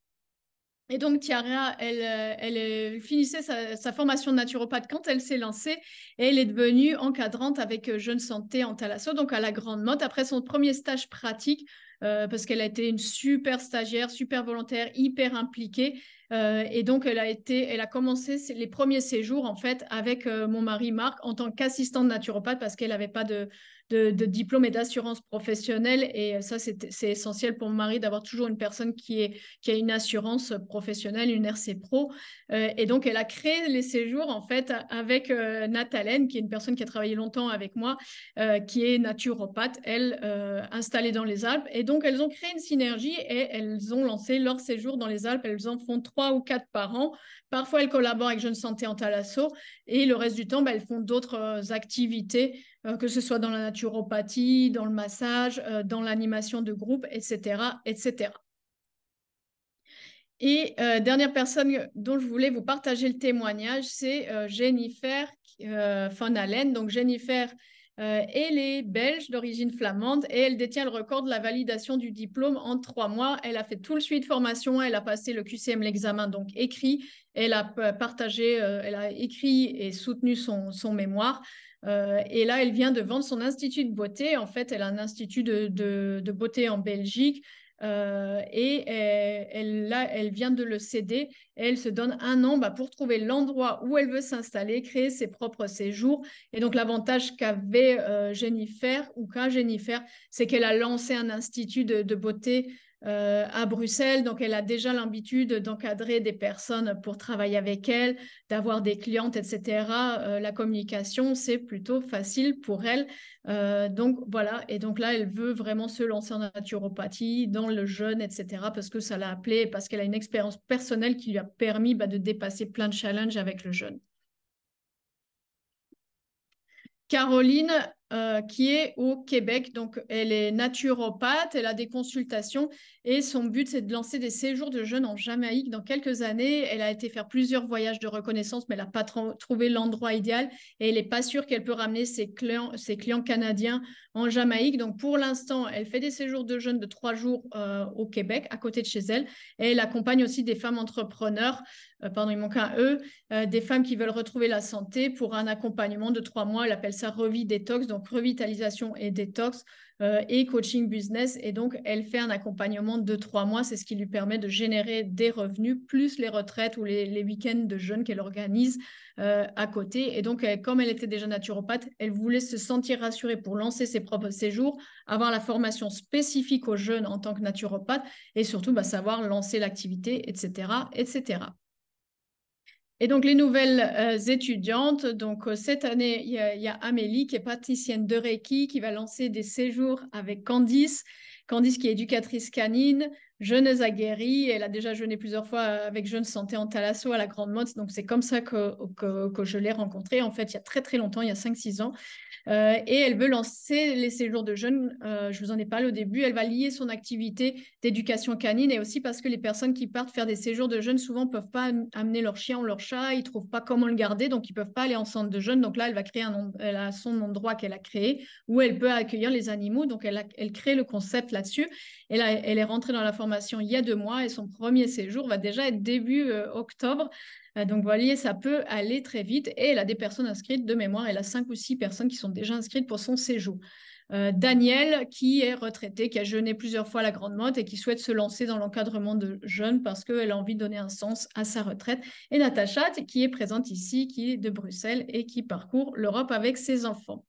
Et donc, Tiara, elle, euh, finissait sa, formation de naturopathe quand elle s'est lancée et elle est devenue encadrante avec Jeune Santé en Thalasso, donc à la Grande Motte, après son premier stage pratique euh, parce qu'elle a été une super stagiaire, super volontaire, hyper impliquée. Euh, et donc, elle a, été, elle a commencé les premiers séjours, en fait, avec euh, mon mari Marc en tant qu'assistante naturopathe parce qu'elle n'avait pas de, de, diplôme et d'assurance professionnelle. Et euh, ça, c'est essentiel pour mon mari d'avoir toujours une personne qui, est, qui a une assurance professionnelle, une RC Pro. Euh, et donc, elle a créé les séjours, en fait, avec euh, Nathalène, qui est une personne qui a travaillé longtemps avec moi, qui est naturopathe, elle, installée dans les Alpes. Et donc, elles ont créé une synergie et elles ont lancé leurs séjours dans les Alpes. Elles en font trois ou quatre par an. Parfois, elles collaborent avec Jeune Santé en Thalasso. et le reste du temps, bah, elles font d'autres activités euh, que ce soit dans la naturopathie, dans le massage, euh, dans l'animation de groupe, etc. etc. Et euh, dernière personne dont je voulais vous partager le témoignage, c'est Jennifer Von Allen. Donc Jennifer, elle est belge d'origine flamande et elle détient le record de la validation du diplôme en trois mois. Elle a fait tout le suite formation, elle a passé le QCM, l'examen donc écrit, elle a partagé, elle a écrit et soutenu son mémoire. Euh, et là, elle vient de vendre son institut de beauté. En fait, elle a un institut de, beauté en Belgique. Euh, et euh, elle, là, elle vient de le céder. elle se donne un an bah, pour trouver l'endroit où elle veut s'installer, créer ses propres séjours. Et donc, l'avantage qu'avait Jennifer, ou qu'a Jennifer, c'est qu'elle a lancé un institut de beauté euh, à Bruxelles, donc elle a déjà l'habitude d'encadrer des personnes pour travailler avec elle, d'avoir des clientes, etc. Euh, la communication, c'est plutôt facile pour elle. Euh, donc voilà, et donc là, elle veut vraiment se lancer en naturopathie, dans le jeûne, etc., parce que ça l'a appelé, parce qu'elle a une expérience personnelle qui lui a permis bah, de dépasser plein de challenges avec le jeûne. Caroline, euh, qui est au Québec. Donc, elle est naturopathe, elle a des consultations et son but, c'est de lancer des séjours de jeunes en Jamaïque dans quelques années. Elle a été faire plusieurs voyages de reconnaissance, mais elle n'a pas trouvé l'endroit idéal et elle n'est pas sûre qu'elle peut ramener ses clients, ses clients canadiens en Jamaïque. Donc, pour l'instant, elle fait des séjours de jeunes de trois jours euh, au Québec, à côté de chez elle, et elle accompagne aussi des femmes entrepreneurs, euh, pardon, il manque un E, des femmes qui veulent retrouver la santé pour un accompagnement de trois mois. Elle appelle ça Revis Détox. Donc, revitalisation et détox euh, et coaching business. Et donc, elle fait un accompagnement de trois mois. C'est ce qui lui permet de générer des revenus, plus les retraites ou les, week-ends de jeunes qu'elle organise euh, à côté. Et donc, comme elle était déjà naturopathe, elle voulait se sentir rassurée pour lancer ses propres séjours, avoir la formation spécifique aux jeunes en tant que naturopathe et surtout bah, savoir lancer l'activité, etc., etc. Et donc, les nouvelles euh, étudiantes, donc euh, cette année, il y, a Amélie qui est praticienne de Reiki, qui va lancer des séjours avec Candice. Candice qui est éducatrice canine, jeunesse aguerrie, elle a déjà jeûné plusieurs fois euh, avec Jeune Santé en Talasso à la Grande Motte, donc c'est comme ça que, que, que je l'ai rencontrée, en fait, il y a très très longtemps, il y a 5-6 ans. Euh, et elle veut lancer les séjours de jeunes. Euh, je vous en ai parlé au début. Elle va lier son activité d'éducation canine et aussi parce que les personnes qui partent faire des séjours de jeunes souvent ne peuvent pas amener leur chien ou leur chat. Ils trouvent pas comment le garder, donc ils peuvent pas aller en centre de jeunes. Donc là, elle va créer a son endroit qu'elle a créé où elle peut accueillir les animaux. Donc elle, crée le concept là-dessus. elle est rentrée dans la formation il y a deux mois et son premier séjour va déjà être début euh, octobre. Euh, donc, vous voyez, ça peut aller très vite. Et elle a des personnes inscrites de mémoire. Elle a cinq ou six personnes qui sont déjà inscrites pour son séjour. Euh, Daniel, qui est retraité, qui a jeûné plusieurs fois à la Grande Motte et qui souhaite se lancer dans l'encadrement de jeunes parce qu'elle a envie de donner un sens à sa retraite. Et Natacha, qui est présente ici, qui est de Bruxelles et qui parcourt l'Europe avec ses enfants.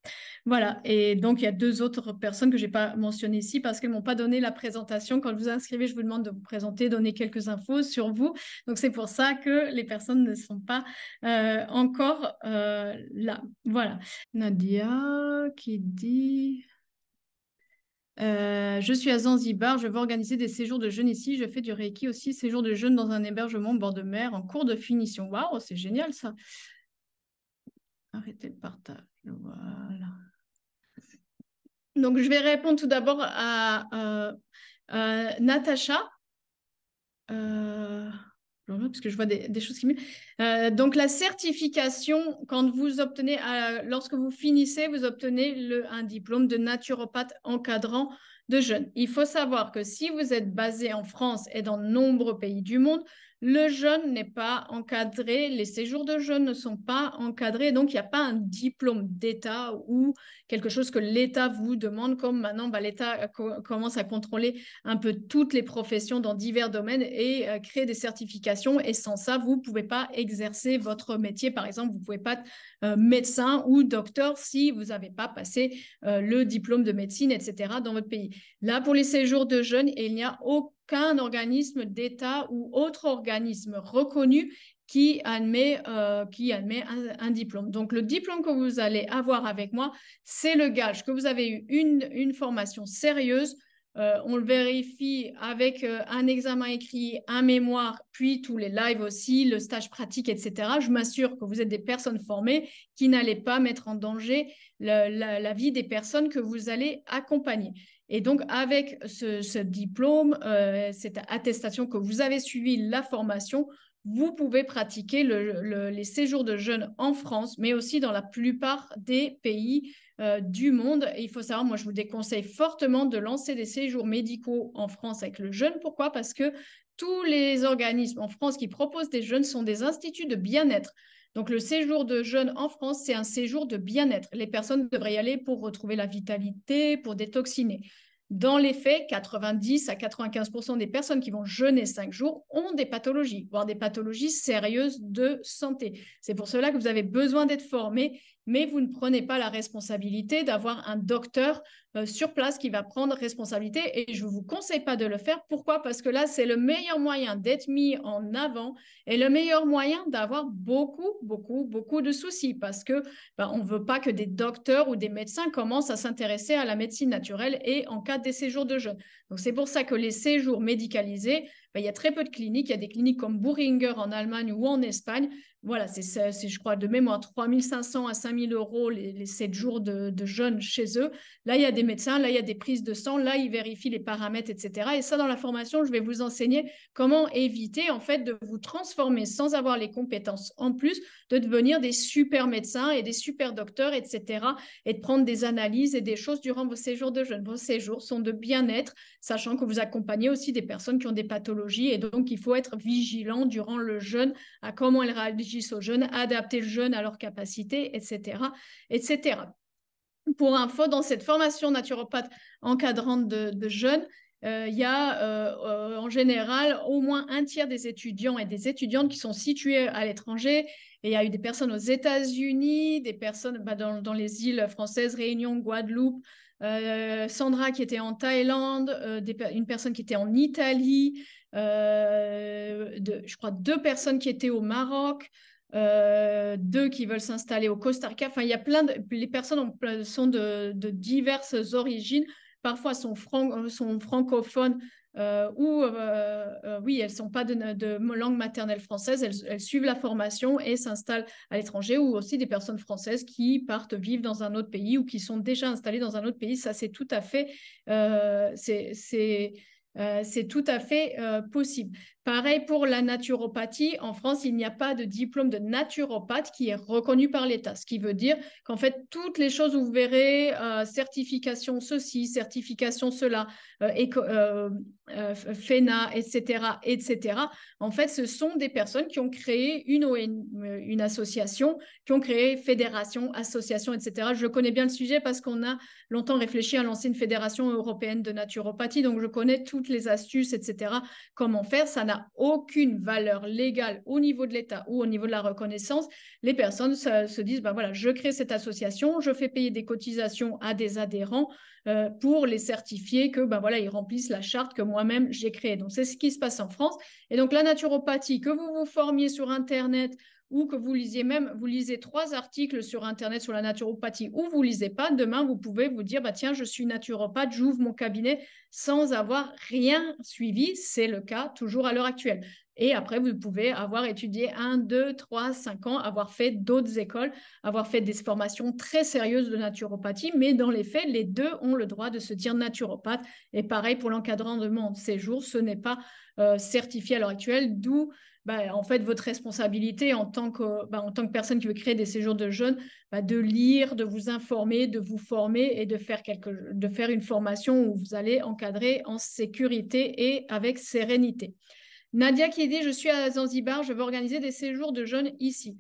Voilà. Et donc, il y a deux autres personnes que je n'ai pas mentionnées ici parce qu'elles ne m'ont pas donné la présentation. Quand vous inscrivez, je vous demande de vous présenter, donner quelques infos sur vous. Donc, c'est pour ça que les personnes ne sont pas euh, encore euh, là. Voilà. Nadia qui dit euh, je suis à Zanzibar, je veux organiser des séjours de jeûne ici, je fais du Reiki aussi, séjour de jeûne dans un hébergement bord de mer en cours de finition. Waouh, c'est génial ça. Arrêtez le partage. Voilà. Donc je vais répondre tout d'abord à, euh, Natacha. Euh, parce que je vois des, choses qui euh, donc la certification, quand vous obtenez, euh, lorsque vous finissez, vous obtenez le, un diplôme de naturopathe encadrant de jeunes. Il faut savoir que si vous êtes basé en France et dans de nombreux pays du monde, le jeûne n'est pas encadré, les séjours de jeunes ne sont pas encadrés, donc il n'y a pas un diplôme d'État ou quelque chose que l'État vous demande, comme maintenant bah, l'État euh, commence à contrôler un peu toutes les professions dans divers domaines et euh, créer des certifications. Et sans ça, vous ne pouvez pas exercer votre métier. Par exemple, vous ne pouvez pas être euh, médecin ou docteur si vous n'avez pas passé le diplôme de médecine, etc., dans votre pays. Là, pour les séjours de jeûne, il n'y a aucun qu'un organisme d'État ou autre organisme reconnu qui admet, euh, qui admet un, diplôme. Donc le diplôme que vous allez avoir avec moi, c'est le gage que vous avez eu une, formation sérieuse. Euh, on le vérifie avec euh, un examen écrit, un mémoire, puis tous les lives aussi, le stage pratique, etc. Je m'assure que vous êtes des personnes formées qui n'allez pas mettre en danger la vie des personnes que vous allez accompagner. Et donc, avec ce, diplôme, euh, cette attestation que vous avez suivi la formation, vous pouvez pratiquer les séjours de jeunes en France, mais aussi dans la plupart des pays euh, du monde. Et il faut savoir, moi, je vous déconseille fortement de lancer des séjours médicaux en France avec le jeune. Pourquoi Parce que tous les organismes en France qui proposent des jeunes sont des instituts de bien-être. Donc le séjour de jeunes en France, c'est un séjour de bien-être. Les personnes devraient y aller pour retrouver la vitalité, pour détoxiner. Dans les faits, 90 à 95 des personnes qui vont jeûner 5 jours ont des pathologies, voire des pathologies sérieuses de santé. C'est pour cela que vous avez besoin d'être formé mais vous ne prenez pas la responsabilité d'avoir un docteur euh, sur place qui va prendre responsabilité et je vous conseille pas de le faire. Pourquoi Parce que là, c'est le meilleur moyen d'être mis en avant et le meilleur moyen d'avoir beaucoup, beaucoup, beaucoup de soucis parce que ben, on ne veut pas que des docteurs ou des médecins commencent à s'intéresser à la médecine naturelle et en cas des séjours de jeûne. Donc c'est pour ça que les séjours médicalisés ben, il y a très peu de cliniques. Il y a des cliniques comme Buringer en Allemagne ou en Espagne. Voilà, c'est, je crois, de mémoire, 3500 à 5000 euros les, 7 jours de, de jeûne chez eux. Là, il y a des médecins, là, il y a des prises de sang, là, ils vérifient les paramètres, etc. Et ça, dans la formation, je vais vous enseigner comment éviter, en fait, de vous transformer sans avoir les compétences en plus, de devenir des super médecins et des super docteurs, etc. Et de prendre des analyses et des choses durant vos séjours de jeûne. Vos séjours sont de bien-être, sachant que vous accompagnez aussi des personnes qui ont des pathologies et donc, il faut être vigilant durant le jeûne à comment elles réagissent au jeûne, adapter le jeûne à leurs capacités, etc. etc. Pour info, dans cette formation naturopathe encadrante de, de euh, il y a euh, euh, en général au moins un tiers des étudiants et des étudiantes qui sont situés à l'étranger. Et il y a eu des personnes aux États-Unis, des personnes bah, dans, les îles françaises, Réunion, Guadeloupe, Sandra qui était en Thaïlande, une personne qui était en Italie, euh, je crois, deux personnes qui étaient au Maroc. Euh, deux qui veulent s'installer au Costa Rica. Enfin, il y a plein de les personnes sont de, diverses origines. Parfois, sont, euh, sont francophones ou oui, elles sont pas de, langue maternelle française. Elles, elles, suivent la formation et s'installent à l'étranger. Ou aussi des personnes françaises qui partent vivre dans un autre pays ou qui sont déjà installées dans un autre pays. Ça, c'est tout à fait c'est euh, c'est tout à fait euh, possible. Pareil pour la naturopathie. En France, il n'y a pas de diplôme de naturopathe qui est reconnu par l'État, ce qui veut dire qu'en fait, toutes les choses, où vous verrez, euh, certification ceci, certification cela, euh, euh, FENA, etc., etc., en fait, ce sont des personnes qui ont créé une, une association, qui ont créé fédération, association, etc. Je connais bien le sujet parce qu'on a longtemps réfléchi à lancer une fédération européenne de naturopathie, donc je connais toutes les astuces, etc., comment faire. Ça n'a aucune valeur légale au niveau de l'État ou au niveau de la reconnaissance, les personnes se, disent, ben voilà, je crée cette association, je fais payer des cotisations à des adhérents euh, pour les certifier que, ben voilà, ils remplissent la charte que moi-même j'ai créée. Donc, c'est ce qui se passe en France. Et donc, la naturopathie, que vous vous formiez sur Internet ou que vous lisiez même, vous lisez trois articles sur Internet sur la naturopathie ou vous lisez pas, demain, vous pouvez vous dire, bah, tiens, je suis naturopathe, j'ouvre mon cabinet sans avoir rien suivi. C'est le cas toujours à l'heure actuelle. Et après, vous pouvez avoir étudié un, deux, trois, cinq ans, avoir fait d'autres écoles, avoir fait des formations très sérieuses de naturopathie, mais dans les faits, les deux ont le droit de se dire naturopathe. Et pareil pour l'encadrement de mon séjour, ce n'est pas euh, certifié à l'heure actuelle, d'où bah, en fait, votre responsabilité en tant, que, bah, en tant que personne qui veut créer des séjours de jeunes, bah, de lire, de vous informer, de vous former et de faire, quelque, de faire une formation où vous allez encadrer en sécurité et avec sérénité. Nadia qui dit, je suis à Zanzibar, je veux organiser des séjours de jeunes ici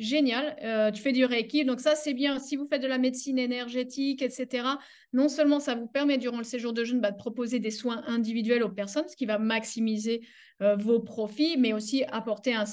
génial. Euh, tu fais du Reiki. Donc ça, c'est bien. Si vous faites de la médecine énergétique, etc., non seulement ça vous permet durant le séjour de jeûne bah, de proposer des soins individuels aux personnes, ce qui va maximiser euh, vos profits, mais aussi apporter un,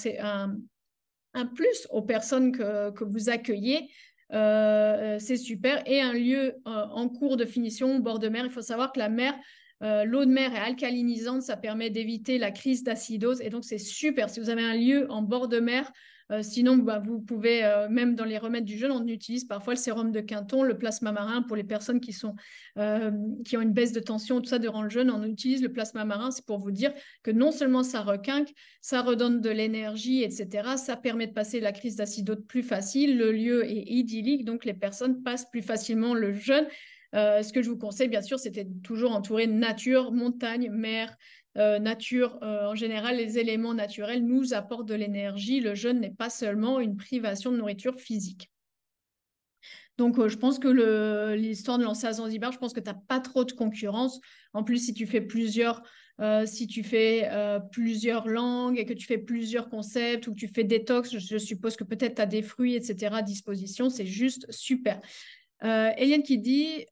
plus aux personnes que, vous accueillez. Euh, c'est super. Et un lieu en cours de finition au bord de mer. Il faut savoir que la mer... l'eau de mer est alcalinisante, ça permet d'éviter la crise d'acidose et donc c'est super. Si vous avez un lieu en bord de mer euh, sinon, bah, vous pouvez, euh, même dans les remèdes du jeûne, on utilise parfois le sérum de Quinton, le plasma marin pour les personnes qui, sont, euh, qui ont une baisse de tension, tout ça durant le jeûne, on utilise le plasma marin. C'est pour vous dire que non seulement ça requinque, ça redonne de l'énergie, etc. Ça permet de passer la crise d'acidote plus facile. Le lieu est idyllique, donc les personnes passent plus facilement le jeûne. ce que je vous conseille, bien sûr, c'était toujours entouré de nature, montagne, mer, euh, nature. Euh, en général, les éléments naturels nous apportent de l'énergie. Le jeûne n'est pas seulement une privation de nourriture physique. Donc, euh, je pense que l'histoire de lancer à Zanzibar, je pense que tu n'as pas trop de concurrence. En plus, si tu fais plusieurs, si tu fais plusieurs langues et que tu fais plusieurs concepts ou que tu fais détox, je, suppose que peut-être tu as des fruits, etc. à disposition. C'est juste super. Eliane qui dit.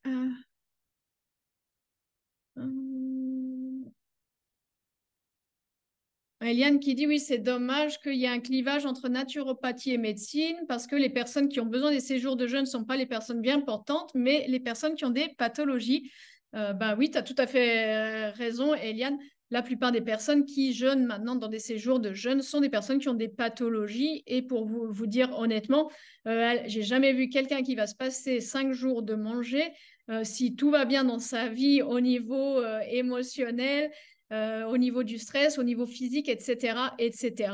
Eliane qui dit oui, c'est dommage qu'il y ait un clivage entre naturopathie et médecine parce que les personnes qui ont besoin des séjours de jeûne ne sont pas les personnes bien portantes, mais les personnes qui ont des pathologies. Euh, ben oui, tu as tout à fait euh, raison, Eliane. La plupart des personnes qui jeûnent maintenant dans des séjours de jeûne sont des personnes qui ont des pathologies. Et pour vous, dire honnêtement, euh, j'ai jamais vu quelqu'un qui va se passer cinq jours de manger. Euh, si tout va bien dans sa vie au niveau émotionnel, euh, au niveau du stress, au niveau physique, etc., etc.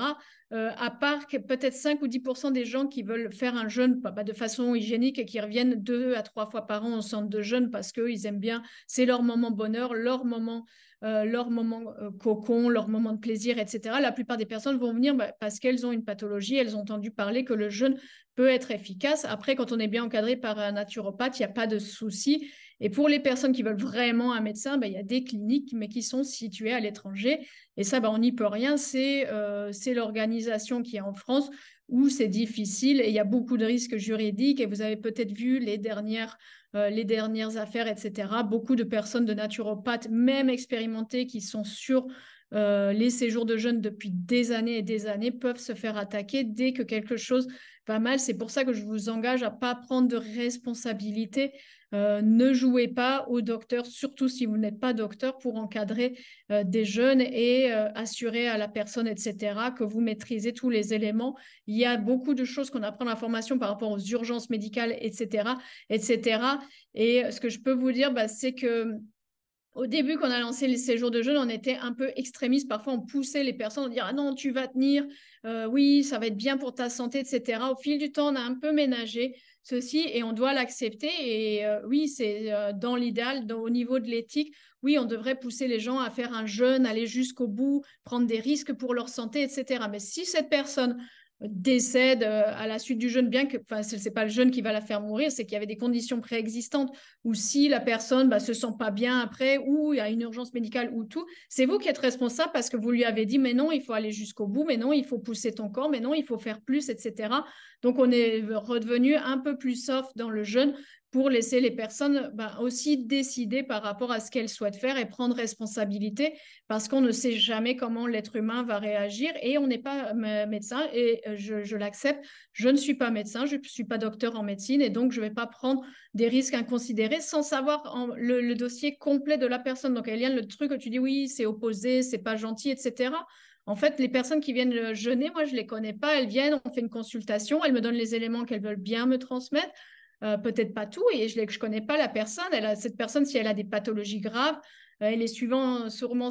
Euh, à part peut-être 5 ou 10 des gens qui veulent faire un jeûne de façon hygiénique et qui reviennent deux à trois fois par an au centre de jeûne parce qu'ils aiment bien, c'est leur moment bonheur, leur moment, euh, leur moment cocon, leur moment de plaisir, etc. La plupart des personnes vont venir bah, parce qu'elles ont une pathologie, elles ont entendu parler que le jeûne peut être efficace. Après, quand on est bien encadré par un naturopathe, il n'y a pas de souci. Et pour les personnes qui veulent vraiment un médecin, ben, il y a des cliniques, mais qui sont situées à l'étranger. Et ça, ben, on n'y peut rien. Euh, c'est l'organisation qui est en France où c'est difficile et il y a beaucoup de risques juridiques. Et vous avez peut-être vu les dernières, euh, les dernières affaires, etc. Beaucoup de personnes de naturopathes, même expérimentées, qui sont sur euh, les séjours de jeunes depuis des années et des années, peuvent se faire attaquer dès que quelque chose pas mal. C'est pour ça que je vous engage à pas prendre de responsabilité. Euh, ne jouez pas au docteur, surtout si vous n'êtes pas docteur, pour encadrer euh, des jeunes et euh, assurer à la personne, etc., que vous maîtrisez tous les éléments. Il y a beaucoup de choses qu'on apprend dans la formation par rapport aux urgences médicales, etc., etc. Et ce que je peux vous dire, bah, c'est que au début, quand on a lancé les séjours de jeûne, on était un peu extrémiste. Parfois, on poussait les personnes, à dire « Ah non, tu vas tenir, euh, oui, ça va être bien pour ta santé, etc. Au fil du temps, on a un peu ménagé ceci et on doit l'accepter. Et euh, oui, c'est euh, dans l'idéal, au niveau de l'éthique, oui, on devrait pousser les gens à faire un jeûne, aller jusqu'au bout, prendre des risques pour leur santé, etc. Mais si cette personne décède euh, à la suite du jeûne, bien que enfin, ce n'est pas le jeûne qui va la faire mourir, c'est qu'il y avait des conditions préexistantes, ou si la personne ne bah, se sent pas bien après, ou il y a une urgence médicale, ou tout, c'est vous qui êtes responsable parce que vous lui avez dit, mais non, il faut aller jusqu'au bout, mais non, il faut pousser ton corps, mais non, il faut faire plus, etc. Donc on est redevenu un peu plus soft dans le jeûne, pour laisser les personnes ben, aussi décider par rapport à ce qu'elles souhaitent faire et prendre responsabilité parce qu'on ne sait jamais comment l'être humain va réagir et on n'est pas médecin et euh, je, l'accepte. Je ne suis pas médecin, je ne suis pas docteur en médecine et donc je ne vais pas prendre des risques inconsidérés sans savoir le, dossier complet de la personne. Donc Eliane, le truc que tu dis oui, c'est opposé, c'est pas gentil, etc. En fait, les personnes qui viennent jeûner, moi, je ne les connais pas. Elles viennent, on fait une consultation, elles me donnent les éléments qu'elles veulent bien me transmettre. Euh, peut-être pas tout, et je ne connais pas la personne. Elle cette personne, si elle a des pathologies graves, euh, elle est suivant, sûrement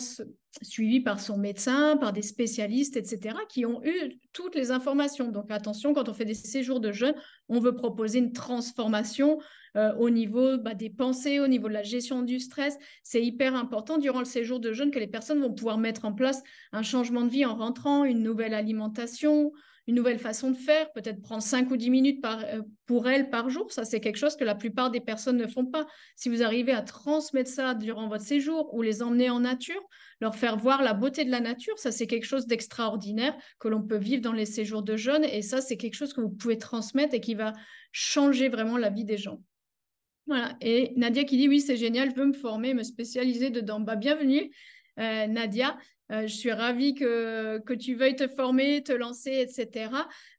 suivie par son médecin, par des spécialistes, etc., qui ont eu toutes les informations. Donc attention, quand on fait des séjours de jeûne, on veut proposer une transformation euh, au niveau bah, des pensées, au niveau de la gestion du stress. C'est hyper important durant le séjour de jeûne que les personnes vont pouvoir mettre en place un changement de vie en rentrant, une nouvelle alimentation, une nouvelle façon de faire, peut-être prendre 5 ou 10 minutes euh, pour elle par jour. Ça, c'est quelque chose que la plupart des personnes ne font pas. Si vous arrivez à transmettre ça durant votre séjour ou les emmener en nature, leur faire voir la beauté de la nature, ça, c'est quelque chose d'extraordinaire que l'on peut vivre dans les séjours de jeunes. Et ça, c'est quelque chose que vous pouvez transmettre et qui va changer vraiment la vie des gens. Voilà. Et Nadia qui dit oui, c'est génial, je veux me former, me spécialiser dedans. Bah, bienvenue, euh, Nadia. Euh, je suis ravie que, que tu veuilles te former, te lancer, etc.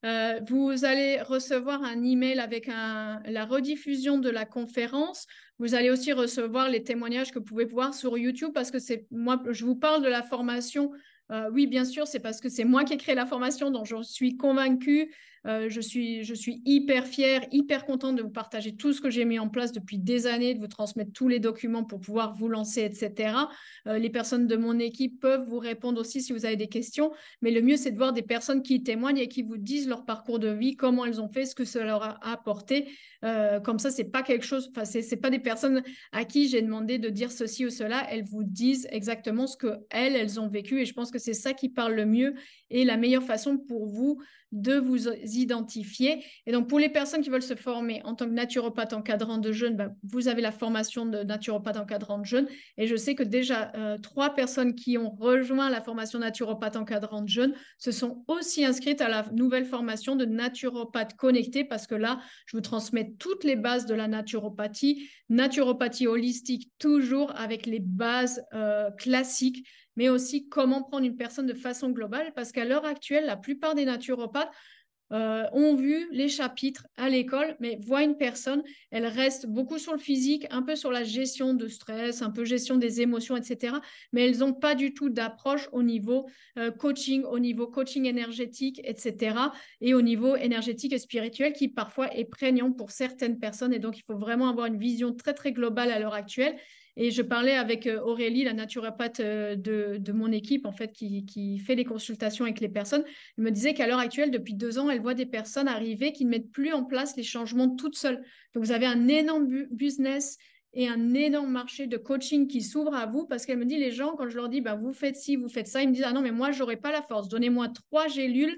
Euh, vous allez recevoir un email avec la rediffusion de la conférence. Vous allez aussi recevoir les témoignages que vous pouvez voir sur YouTube parce que c'est moi, je vous parle de la formation euh, oui, bien sûr, c'est parce que c'est moi qui ai créé la formation, dont je suis convaincue. Euh, je, suis, je suis hyper fière, hyper contente de vous partager tout ce que j'ai mis en place depuis des années, de vous transmettre tous les documents pour pouvoir vous lancer, etc. Euh, les personnes de mon équipe peuvent vous répondre aussi si vous avez des questions, mais le mieux, c'est de voir des personnes qui témoignent et qui vous disent leur parcours de vie, comment elles ont fait, ce que cela leur a apporté. Euh, comme ça, c'est pas quelque chose, enfin, c'est pas des personnes à qui j'ai demandé de dire ceci ou cela, elles vous disent exactement ce que elles, elles ont vécu et je pense que c'est ça qui parle le mieux et la meilleure façon pour vous de vous identifier. Et donc, pour les personnes qui veulent se former en tant que naturopathe encadrant de jeunes, ben, vous avez la formation de naturopathe encadrant de jeunes. Et je sais que déjà, euh, trois personnes qui ont rejoint la formation naturopathe encadrant de jeunes se sont aussi inscrites à la nouvelle formation de naturopathe connecté parce que là, je vous transmets toutes les bases de la naturopathie, naturopathie holistique toujours avec les bases euh, classiques mais aussi comment prendre une personne de façon globale, parce qu'à l'heure actuelle, la plupart des naturopathes euh, ont vu les chapitres à l'école, mais voient une personne, elle reste beaucoup sur le physique, un peu sur la gestion de stress, un peu gestion des émotions, etc. Mais elles n'ont pas du tout d'approche au niveau euh, coaching, au niveau coaching énergétique, etc. Et au niveau énergétique et spirituel qui parfois est prégnant pour certaines personnes. Et donc, il faut vraiment avoir une vision très, très globale à l'heure actuelle et je parlais avec euh, Aurélie, la naturopathe euh, de, mon équipe, en fait, qui, fait les consultations avec les personnes. Elle me disait qu'à l'heure actuelle, depuis deux ans, elle voit des personnes arriver qui ne mettent plus en place les changements toutes seules. Donc, vous avez un énorme business et un énorme marché de coaching qui s'ouvre à vous parce qu'elle me dit, les gens, quand je leur dis, bah vous faites ci, vous faites ça, ils me disent, ah non, mais moi, je j'aurais pas la force. Donnez-moi trois gélules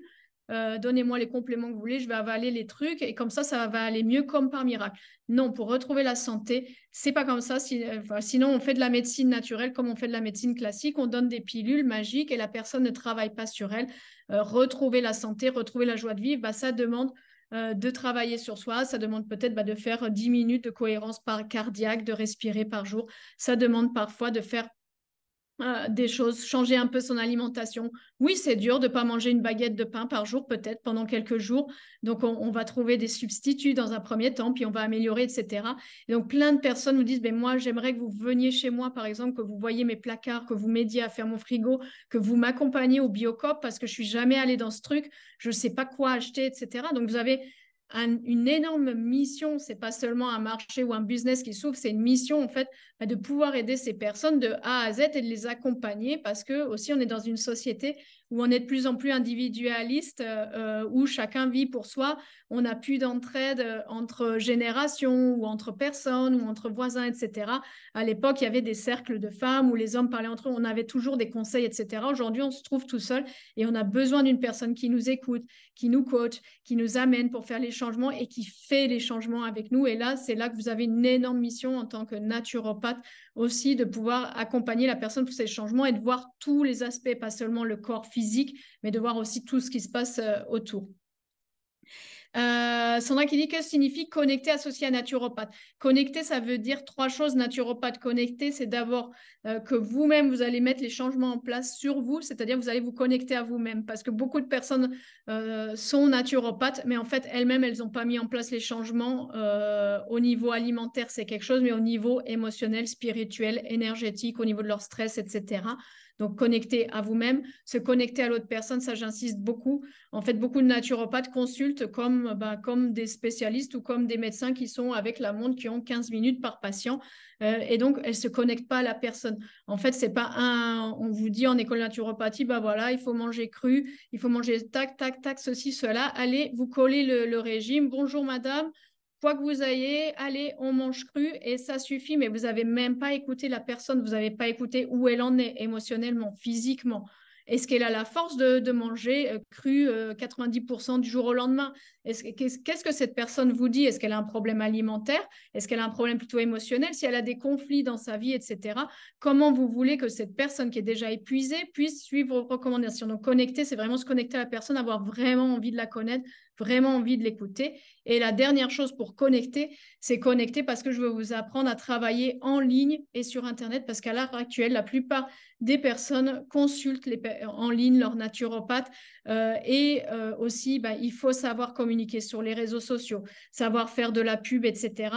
euh, donnez-moi les compléments que vous voulez, je vais avaler les trucs et comme ça, ça va aller mieux comme par miracle. Non, pour retrouver la santé, c'est pas comme ça. Euh, sinon, on fait de la médecine naturelle comme on fait de la médecine classique, on donne des pilules magiques et la personne ne travaille pas sur elle. Euh, retrouver la santé, retrouver la joie de vivre, bah, ça demande de travailler sur soi, ça demande peut-être bah, de faire 10 minutes de cohérence par cardiaque, de respirer par jour, ça demande parfois de faire euh, des choses, changer un peu son alimentation. Oui, c'est dur de ne pas manger une baguette de pain par jour, peut-être pendant quelques jours. Donc, on, va trouver des substituts dans un premier temps, puis on va améliorer, etc. donc, plein de personnes nous disent, mais moi, j'aimerais que vous veniez chez moi, par exemple, que vous voyiez mes placards, que vous m'aidiez à faire mon frigo, que vous m'accompagniez au Biocop parce que je suis jamais allée dans ce truc, je ne sais pas quoi acheter, etc. Donc, vous avez une énorme mission. C'est pas seulement un marché ou un business qui s'ouvre, c'est une mission en fait bah, de pouvoir aider ces personnes de A à Z et de les accompagner parce que aussi on est dans une société où on est de plus en plus individualiste, euh, euh, où chacun vit pour soi, on n'a plus d'entraide euh, entre générations ou entre personnes ou entre voisins, etc. À l'époque, il y avait des cercles de femmes où les hommes parlaient entre eux, on avait toujours des conseils, etc. Aujourd'hui, on se trouve tout seul et on a besoin d'une personne qui nous écoute, qui nous coach, qui nous amène pour faire les changements et qui fait les changements avec nous. Et là, c'est là que vous avez une énorme mission en tant que naturopathe aussi de pouvoir accompagner la personne pour ces changements et de voir tous les aspects, pas seulement le corps physique, mais de voir aussi tout ce qui se passe euh, autour. Euh, Sandra qui dit que signifie connecter associé à naturopathe. Connecter, ça veut dire trois choses. Naturopathe connecter, c'est d'abord euh, que vous-même, vous allez mettre les changements en place sur vous, c'est-à-dire vous allez vous connecter à vous-même. Parce que beaucoup de personnes euh, sont naturopathes, mais en fait, elles-mêmes, elles n'ont pas mis en place les changements. au niveau alimentaire, c'est quelque chose, mais au niveau émotionnel, spirituel, énergétique, au niveau de leur stress, etc. Donc, connecter à vous-même, se connecter à l'autre personne, ça j'insiste beaucoup. En fait, beaucoup de naturopathes consultent comme, ben, des spécialistes ou comme des médecins qui sont avec la montre, qui ont 15 minutes par patient. Euh, et donc, elles ne se connectent pas à la personne. En fait, c'est pas un. On vous dit en école naturopathie, ben voilà, il faut manger cru, il faut manger tac, tac, tac, ceci, cela. Allez, vous collez le régime. Bonjour, madame quoi que vous ayez, allez, on mange cru et ça suffit, mais vous n'avez même pas écouté la personne, vous n'avez pas écouté où elle en est émotionnellement, physiquement. Est-ce qu'elle a la force de, manger euh, cru 90% euh, du jour au lendemain Qu'est-ce que cette personne vous dit Est-ce qu'elle a un problème alimentaire Est-ce qu'elle a un problème plutôt émotionnel Si elle a des conflits dans sa vie, etc., comment vous voulez que cette personne qui est déjà épuisée puisse suivre vos recommandations Donc connecter, c'est vraiment se connecter à la personne, avoir vraiment envie de la connaître, vraiment envie de l'écouter. Et la dernière chose pour connecter, c'est connecter parce que je veux vous apprendre à travailler en ligne et sur Internet parce qu'à l'heure actuelle, la plupart des personnes consultent en ligne leur naturopathe euh, et euh, aussi, bah, il faut savoir communiquer sur les réseaux sociaux, savoir faire de la pub, etc.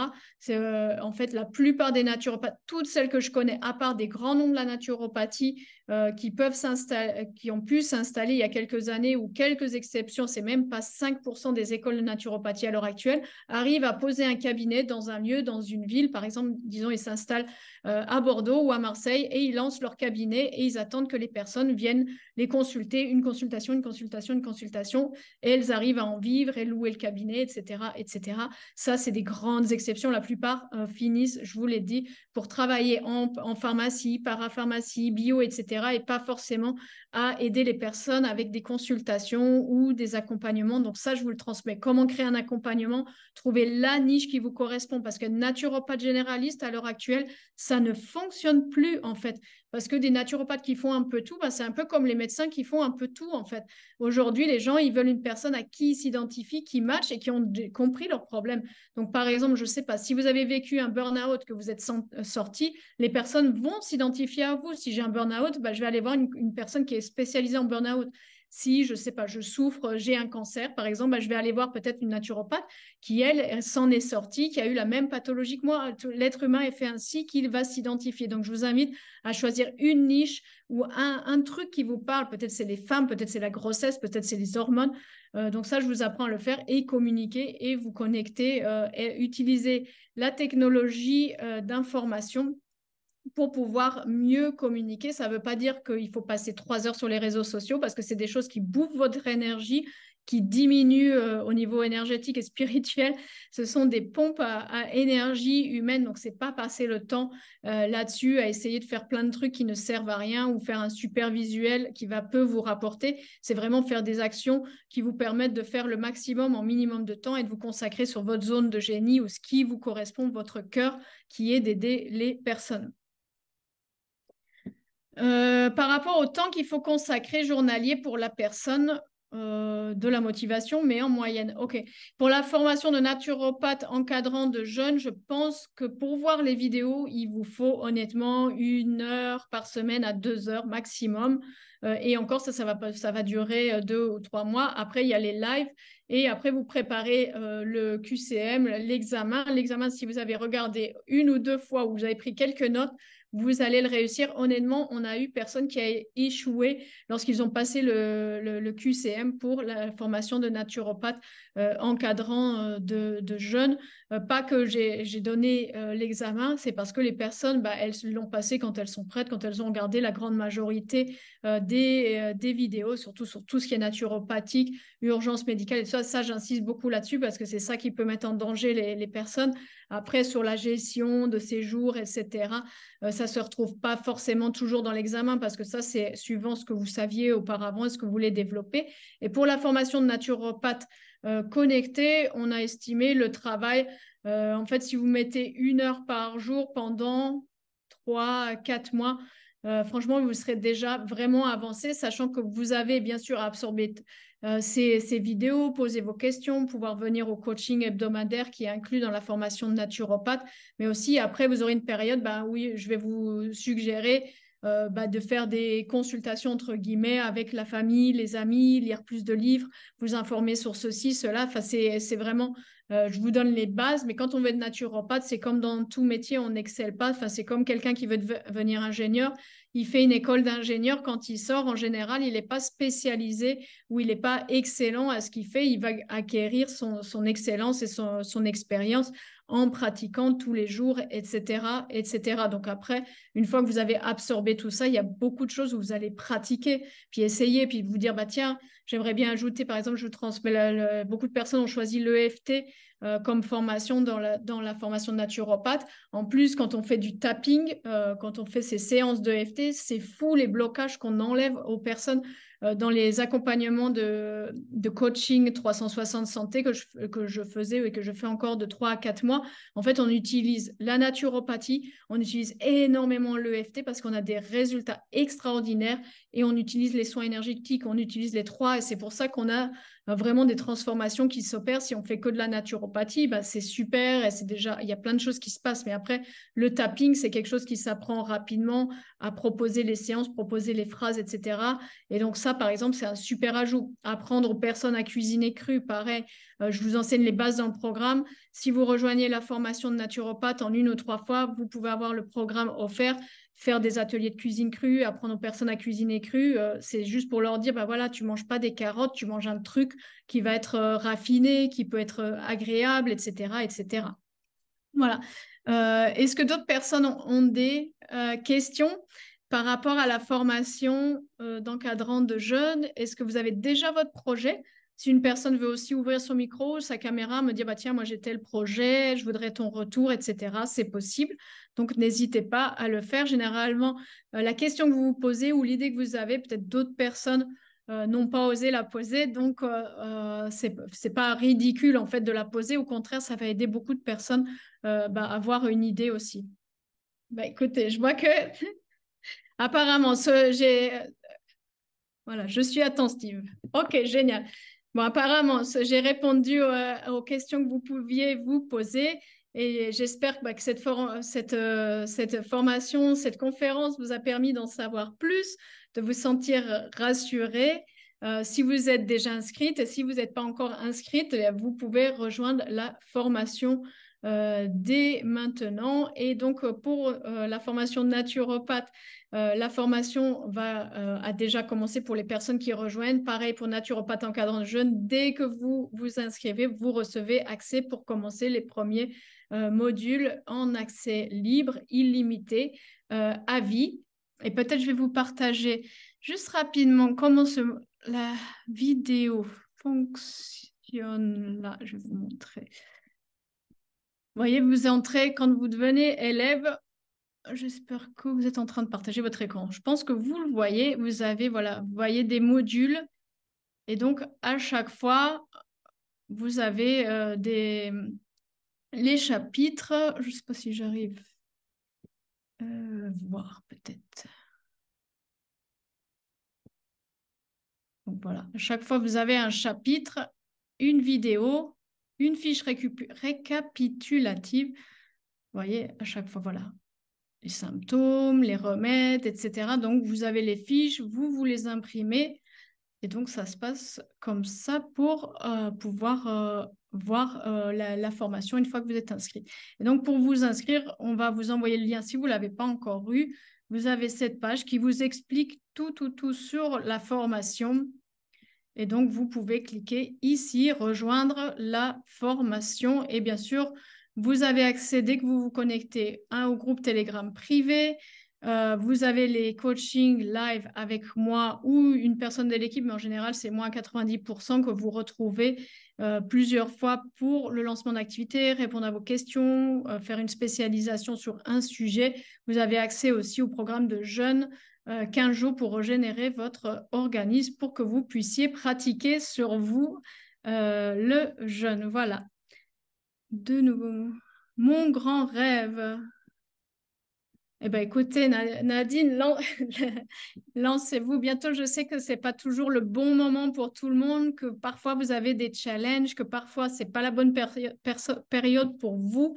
Euh, en fait, la plupart des naturopathes, toutes celles que je connais, à part des grands noms de la naturopathie euh, qui, peuvent euh, qui ont pu s'installer il y a quelques années ou quelques exceptions, c'est même pas 5% des écoles de naturopathie à l'heure actuelle, arrivent à poser un cabinet dans un lieu, dans une ville. Par exemple, disons, ils s'installent euh, à Bordeaux ou à Marseille et ils lancent leur cabinet et ils attendent que les personnes viennent les consulter, une consultation, une consultation, une consultation, et elles arrivent à en vivre et louer le cabinet, etc. etc. Ça, c'est des grandes exceptions. La plupart finissent, je vous l'ai dit, pour travailler en pharmacie, parapharmacie, bio, etc et pas forcément à aider les personnes avec des consultations ou des accompagnements. Donc ça, je vous le transmets. Comment créer un accompagnement Trouver la niche qui vous correspond parce que naturopathe généraliste, à l'heure actuelle, ça ne fonctionne plus en fait. Parce que des naturopathes qui font un peu tout, bah, c'est un peu comme les médecins qui font un peu tout, en fait. Aujourd'hui, les gens, ils veulent une personne à qui ils s'identifient, qui match et qui ont compris leurs problèmes. Donc, par exemple, je ne sais pas, si vous avez vécu un burn-out, que vous êtes euh, sorti, les personnes vont s'identifier à vous. Si j'ai un burn-out, bah, je vais aller voir une, une personne qui est spécialisée en burn-out si, je sais pas, je souffre, j'ai un cancer, par exemple, bah, je vais aller voir peut-être une naturopathe qui, elle, s'en est sortie, qui a eu la même pathologie que moi. L'être humain est fait ainsi qu'il va s'identifier. Donc, je vous invite à choisir une niche ou un, truc qui vous parle. Peut-être c'est les femmes, peut-être c'est la grossesse, peut-être c'est les hormones. Euh, donc, ça, je vous apprends à le faire et communiquer et vous connecter euh, et utiliser la technologie euh, d'information pour pouvoir mieux communiquer. Ça ne veut pas dire qu'il faut passer trois heures sur les réseaux sociaux parce que c'est des choses qui bouffent votre énergie, qui diminuent euh, au niveau énergétique et spirituel. Ce sont des pompes à, énergie humaine, donc c'est pas passer le temps euh, là-dessus à essayer de faire plein de trucs qui ne servent à rien ou faire un super visuel qui va peu vous rapporter. C'est vraiment faire des actions qui vous permettent de faire le maximum en minimum de temps et de vous consacrer sur votre zone de génie ou ce qui vous correspond, votre cœur, qui est d'aider les personnes. Euh, par rapport au temps qu'il faut consacrer journalier pour la personne, euh, de la motivation, mais en moyenne. OK. Pour la formation de naturopathe encadrant de jeunes, je pense que pour voir les vidéos, il vous faut honnêtement une heure par semaine à deux heures maximum. Euh, et encore, ça, ça va, ça va durer deux ou trois mois. Après, il y a les lives. Et après, vous préparez le QCM, l'examen. L'examen, si vous avez regardé une ou deux fois ou vous avez pris quelques notes, vous allez le réussir. Honnêtement, on a eu personne qui a échoué lorsqu'ils ont passé le, QCM pour la formation de naturopathe euh, encadrant euh, de, jeunes. Euh, pas que j'ai donné l'examen, c'est parce que les personnes, bah, elles l'ont passé quand elles sont prêtes, quand elles ont regardé la grande majorité des, vidéos, surtout sur tout ce qui est naturopathique, urgence médicale et ça. j'insiste beaucoup là-dessus parce que c'est ça qui peut mettre en danger les personnes. Après, sur la gestion de séjour, etc., euh, ça ne se retrouve pas forcément toujours dans l'examen parce que ça, c'est suivant ce que vous saviez auparavant et ce que vous voulez développer. Et pour la formation de naturopathe euh, connectée, on a estimé le travail. Euh, en fait, si vous mettez une heure par jour pendant trois, quatre mois, franchement, vous serez déjà vraiment avancé, sachant que vous avez bien sûr absorbé euh, ces, vidéos, poser vos questions, pouvoir venir au coaching hebdomadaire qui est inclus dans la formation de naturopathe. Mais aussi, après, vous aurez une période bah, oui je vais vous suggérer euh, ben de faire des consultations entre guillemets avec la famille, les amis, lire plus de livres, vous informer sur ceci, cela. Enfin, c'est vraiment, euh, je vous donne les bases, mais quand on veut être naturopathe, c'est comme dans tout métier, on n'excelle pas. Enfin, c'est comme quelqu'un qui veut devenir ingénieur il fait une école d'ingénieur, quand il sort, en général, il n'est pas spécialisé ou il n'est pas excellent à ce qu'il fait. Il va acquérir son, excellence et son, son expérience en pratiquant tous les jours, etc., etc. Donc après, une fois que vous avez absorbé tout ça, il y a beaucoup de choses où vous allez pratiquer, puis essayer, puis vous dire, bah tiens, j'aimerais bien ajouter, par exemple, je transmets, beaucoup de personnes ont choisi l'EFT euh, comme formation dans la, dans la formation de naturopathe. En plus, quand on fait du tapping, euh, quand on fait ces séances d'EFT, c'est fou les blocages qu'on enlève aux personnes euh, dans les accompagnements de, coaching 360 santé que je, que je faisais et que je fais encore de 3 à 4 mois, en fait, on utilise la naturopathie, on utilise énormément l'EFT parce qu'on a des résultats extraordinaires et on utilise les soins énergétiques, on utilise les trois et c'est pour ça qu'on a bah, vraiment des transformations qui s'opèrent. Si on fait que de la naturopathie, bah, c'est super et c'est déjà, il y a plein de choses qui se passent. Mais après, le tapping, c'est quelque chose qui s'apprend rapidement à proposer les séances, proposer les phrases, etc. Et donc ça, par exemple, c'est un super ajout. Apprendre aux personnes à cuisiner cru, pareil. Euh, je vous enseigne les bases dans le programme. Si vous rejoignez la formation de naturopathe en une ou trois fois, vous pouvez avoir le programme offert faire des ateliers de cuisine crue, apprendre aux personnes à cuisiner crue, euh, c'est juste pour leur dire, bah voilà, tu manges pas des carottes, tu manges un truc qui va être euh, raffiné, qui peut être euh, agréable, etc., etc. Voilà. Est-ce que d'autres personnes ont, des questions par rapport à la formation d'encadrant de jeunes Est-ce que vous avez déjà votre projet si une personne veut aussi ouvrir son micro, sa caméra, me dire bah tiens moi j'ai tel projet, je voudrais ton retour, etc. C'est possible. Donc n'hésitez pas à le faire. Généralement, euh, la question que vous vous posez ou l'idée que vous avez, peut-être d'autres personnes euh, n'ont pas osé la poser, donc euh, ce c'est pas ridicule en fait de la poser. Au contraire, ça va aider beaucoup de personnes bah, à avoir une idée aussi. Bah écoutez, je vois que [laughs] apparemment j'ai voilà, je suis attentive. Ok, génial. Bon, apparemment, j'ai répondu euh, aux, questions que vous pouviez vous poser. Et j'espère que bah, euh, cette, formation, cette conférence vous a permis d'en savoir plus, de vous sentir rassuré. Euh, si vous êtes déjà inscrite et si vous n'êtes pas encore inscrite, eh vous pouvez rejoindre la formation dès maintenant. Et donc, pour la formation naturopathe euh, la formation va, euh, a déjà commencé pour les personnes qui rejoignent. Pareil pour naturopathe encadrant jeune. Dès que vous vous inscrivez, vous recevez accès pour commencer les premiers euh, modules en accès libre, illimité, à vie. Et peut-être je vais vous partager juste rapidement comment la vidéo fonctionne. Là, je vais vous montrer. Vous voyez, vous entrez, quand vous devenez élève, J'espère que vous êtes en train de partager votre écran. Je pense que vous le voyez. Vous avez, voilà, vous voyez des modules. Et donc, à chaque fois, vous avez euh, des... les chapitres. Je ne sais pas si j'arrive à euh, voir peut-être. voilà, à chaque fois, vous avez un chapitre, une vidéo, une fiche récapitulative. Vous voyez, à chaque fois, voilà, les symptômes, les remèdes, etc. Donc, vous avez les fiches, vous, vous les imprimez. Et donc, ça se passe comme ça pour euh, pouvoir euh, voir euh, la, la, formation une fois que vous êtes inscrit. Et donc, pour vous inscrire, on va vous envoyer le lien si vous ne l'avez pas encore eu. Vous avez cette page qui vous explique tout, tout, tout sur la formation. Et donc, vous pouvez cliquer ici, rejoindre la formation. Et bien sûr, vous avez accès dès que vous vous connectez à au groupe Telegram privé. Euh, vous avez les coachings live avec moi ou une personne de l'équipe, mais en général, c'est moins 90% que vous retrouvez euh, plusieurs fois pour le lancement d'activités, répondre à vos questions, euh, faire une spécialisation sur un sujet. Vous avez accès aussi au programme de jeûne 15 jours pour régénérer votre organisme pour que vous puissiez pratiquer sur vous le jeûne. Voilà. De nouveau, Mon grand rêve. Eh bien, écoutez, Nadine, [laughs] lancez-vous. Bientôt, je sais que ce n'est pas toujours le bon moment pour tout le monde, que parfois vous avez des challenges, que parfois ce n'est pas la bonne période pour vous.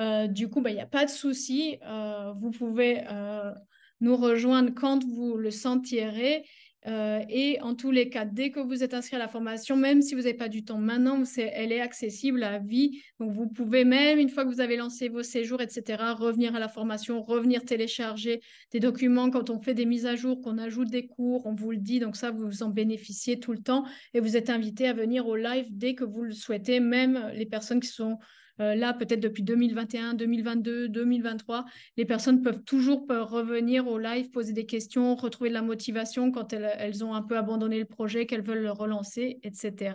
Euh, du coup, ben, il n'y a pas de souci. Euh, vous pouvez euh, nous rejoindre quand vous le sentirez. Euh, et en tous les cas, dès que vous êtes inscrit à la formation, même si vous n'avez pas du temps maintenant, elle est accessible à vie. Donc vous pouvez même, une fois que vous avez lancé vos séjours, etc., revenir à la formation, revenir télécharger des documents. Quand on fait des mises à jour, qu'on ajoute des cours, on vous le dit. Donc ça, vous en bénéficiez tout le temps. Et vous êtes invité à venir au live dès que vous le souhaitez, même les personnes qui sont euh, là, peut-être depuis 2021, 2022, 2023, les personnes peuvent toujours revenir au live, poser des questions, retrouver de la motivation quand elles, ont un peu abandonné le projet, qu'elles veulent le relancer, etc.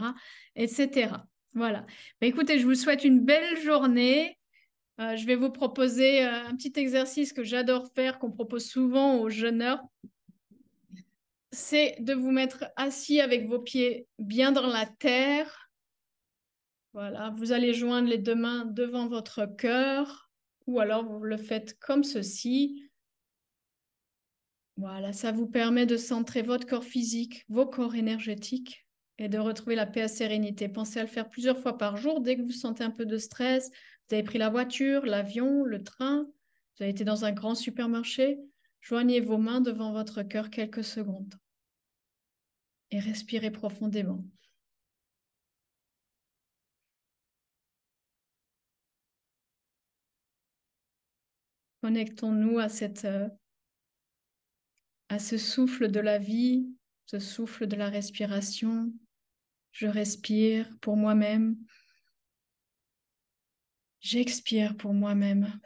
etc. Voilà. Mais bah, écoutez, je vous souhaite une belle journée. Euh, je vais vous proposer euh, un petit exercice que j'adore faire, qu'on propose souvent aux jeûneurs. C'est de vous mettre assis avec vos pieds bien dans la terre voilà, vous allez joindre les deux mains devant votre cœur ou alors vous le faites comme ceci. Voilà, ça vous permet de centrer votre corps physique, vos corps énergétiques et de retrouver la paix et la sérénité. Pensez à le faire plusieurs fois par jour dès que vous sentez un peu de stress. Vous avez pris la voiture, l'avion, le train, vous avez été dans un grand supermarché. Joignez vos mains devant votre cœur quelques secondes et respirez profondément. Connectons-nous à, cette, euh, à ce souffle de la vie, ce souffle de la respiration. Je respire pour moi-même. J'expire pour moi-même.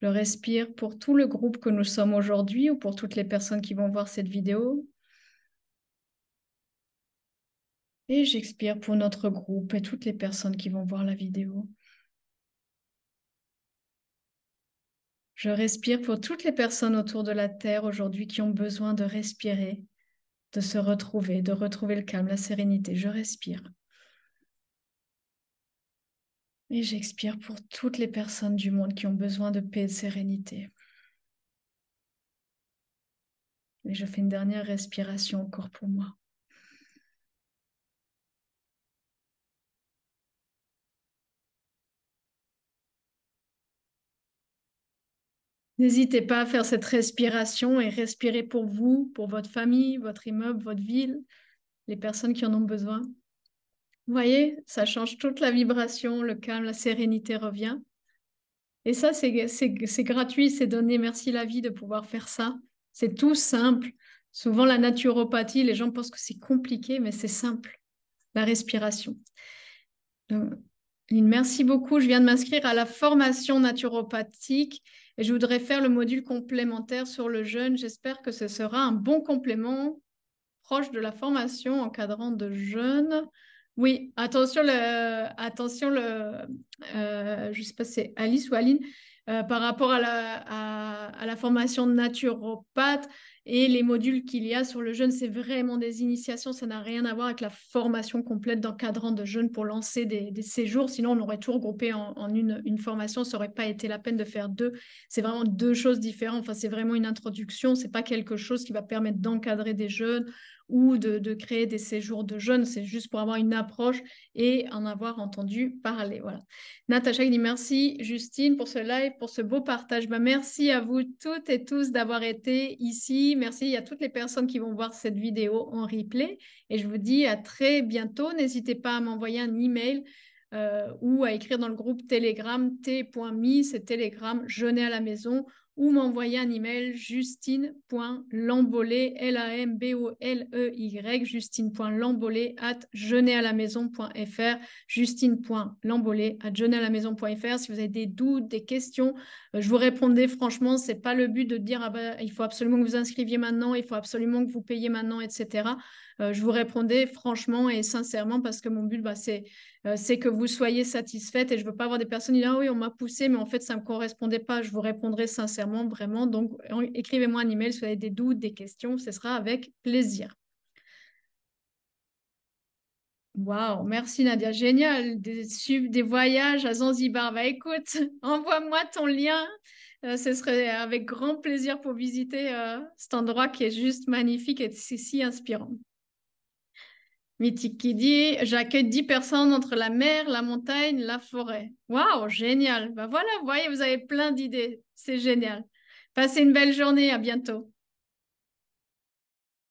Je respire pour tout le groupe que nous sommes aujourd'hui ou pour toutes les personnes qui vont voir cette vidéo. Et j'expire pour notre groupe et toutes les personnes qui vont voir la vidéo. Je respire pour toutes les personnes autour de la Terre aujourd'hui qui ont besoin de respirer, de se retrouver, de retrouver le calme, la sérénité. Je respire. Et j'expire pour toutes les personnes du monde qui ont besoin de paix et de sérénité. Et je fais une dernière respiration encore pour moi. N'hésitez pas à faire cette respiration et respirer pour vous, pour votre famille, votre immeuble, votre ville, les personnes qui en ont besoin. Vous voyez, ça change toute la vibration, le calme, la sérénité revient. Et ça, c'est gratuit, c'est donné. Merci la vie de pouvoir faire ça. C'est tout simple. Souvent, la naturopathie, les gens pensent que c'est compliqué, mais c'est simple. La respiration. Merci beaucoup. Je viens de m'inscrire à la formation naturopathique et je voudrais faire le module complémentaire sur le jeûne. J'espère que ce sera un bon complément proche de la formation encadrant de jeûne. Oui, attention, le, attention le, euh, je ne sais pas si c'est Alice ou Aline, euh, par rapport à la, à, la formation naturopathe, et les modules qu'il y a sur le jeûne, c'est vraiment des initiations. Ça n'a rien à voir avec la formation complète d'encadrant de jeunes pour lancer des, séjours. Sinon, on aurait tout regroupé en, une, formation. Ça n'aurait pas été la peine de faire deux. C'est vraiment deux choses différentes. Enfin, c'est vraiment une introduction. C'est pas quelque chose qui va permettre d'encadrer des jeunes ou de, créer des séjours de jeunes. C'est juste pour avoir une approche et en avoir entendu parler. Voilà. Natacha dit merci Justine pour ce live, pour ce beau partage. Bah, merci à vous toutes et tous d'avoir été ici. Merci à toutes les personnes qui vont voir cette vidéo en replay. Et je vous dis à très bientôt. N'hésitez pas à m'envoyer un email. Euh, ou à écrire dans le groupe Telegram t.mi », c'est Telegram, jeûner à la maison ou m'envoyer un email justine.lambolé, L-A-M-B-O-L-E-Y, justine.lambollet, at Justine. justine.lambollet, at maison.fr Si vous avez des doutes, des questions, euh, je vous répondais franchement, c'est pas le but de dire, ah bah, il faut absolument que vous inscriviez maintenant, il faut absolument que vous payiez maintenant, etc. Euh, je vous répondais franchement et sincèrement parce que mon but, bah, euh, c'est que vous soyez satisfaite et je ne veux pas avoir des personnes qui disent ah oui, on m'a poussé, mais en fait, ça ne me correspondait pas. Je vous répondrai sincèrement, vraiment. Donc, écrivez-moi un email si vous avez des doutes, des questions, ce sera avec plaisir. Waouh, merci Nadia, génial. Des, voyages à Zanzibar. Bah écoute, [laughs] envoie-moi ton lien. Euh, ce serait avec grand plaisir pour visiter cet endroit qui est juste magnifique et si inspirant. Mythique qui dit J'accueille 10 personnes entre la mer, la montagne, la forêt. Waouh, génial. Ben voilà, vous voyez, vous avez plein d'idées. C'est génial. Passez une belle journée. À bientôt.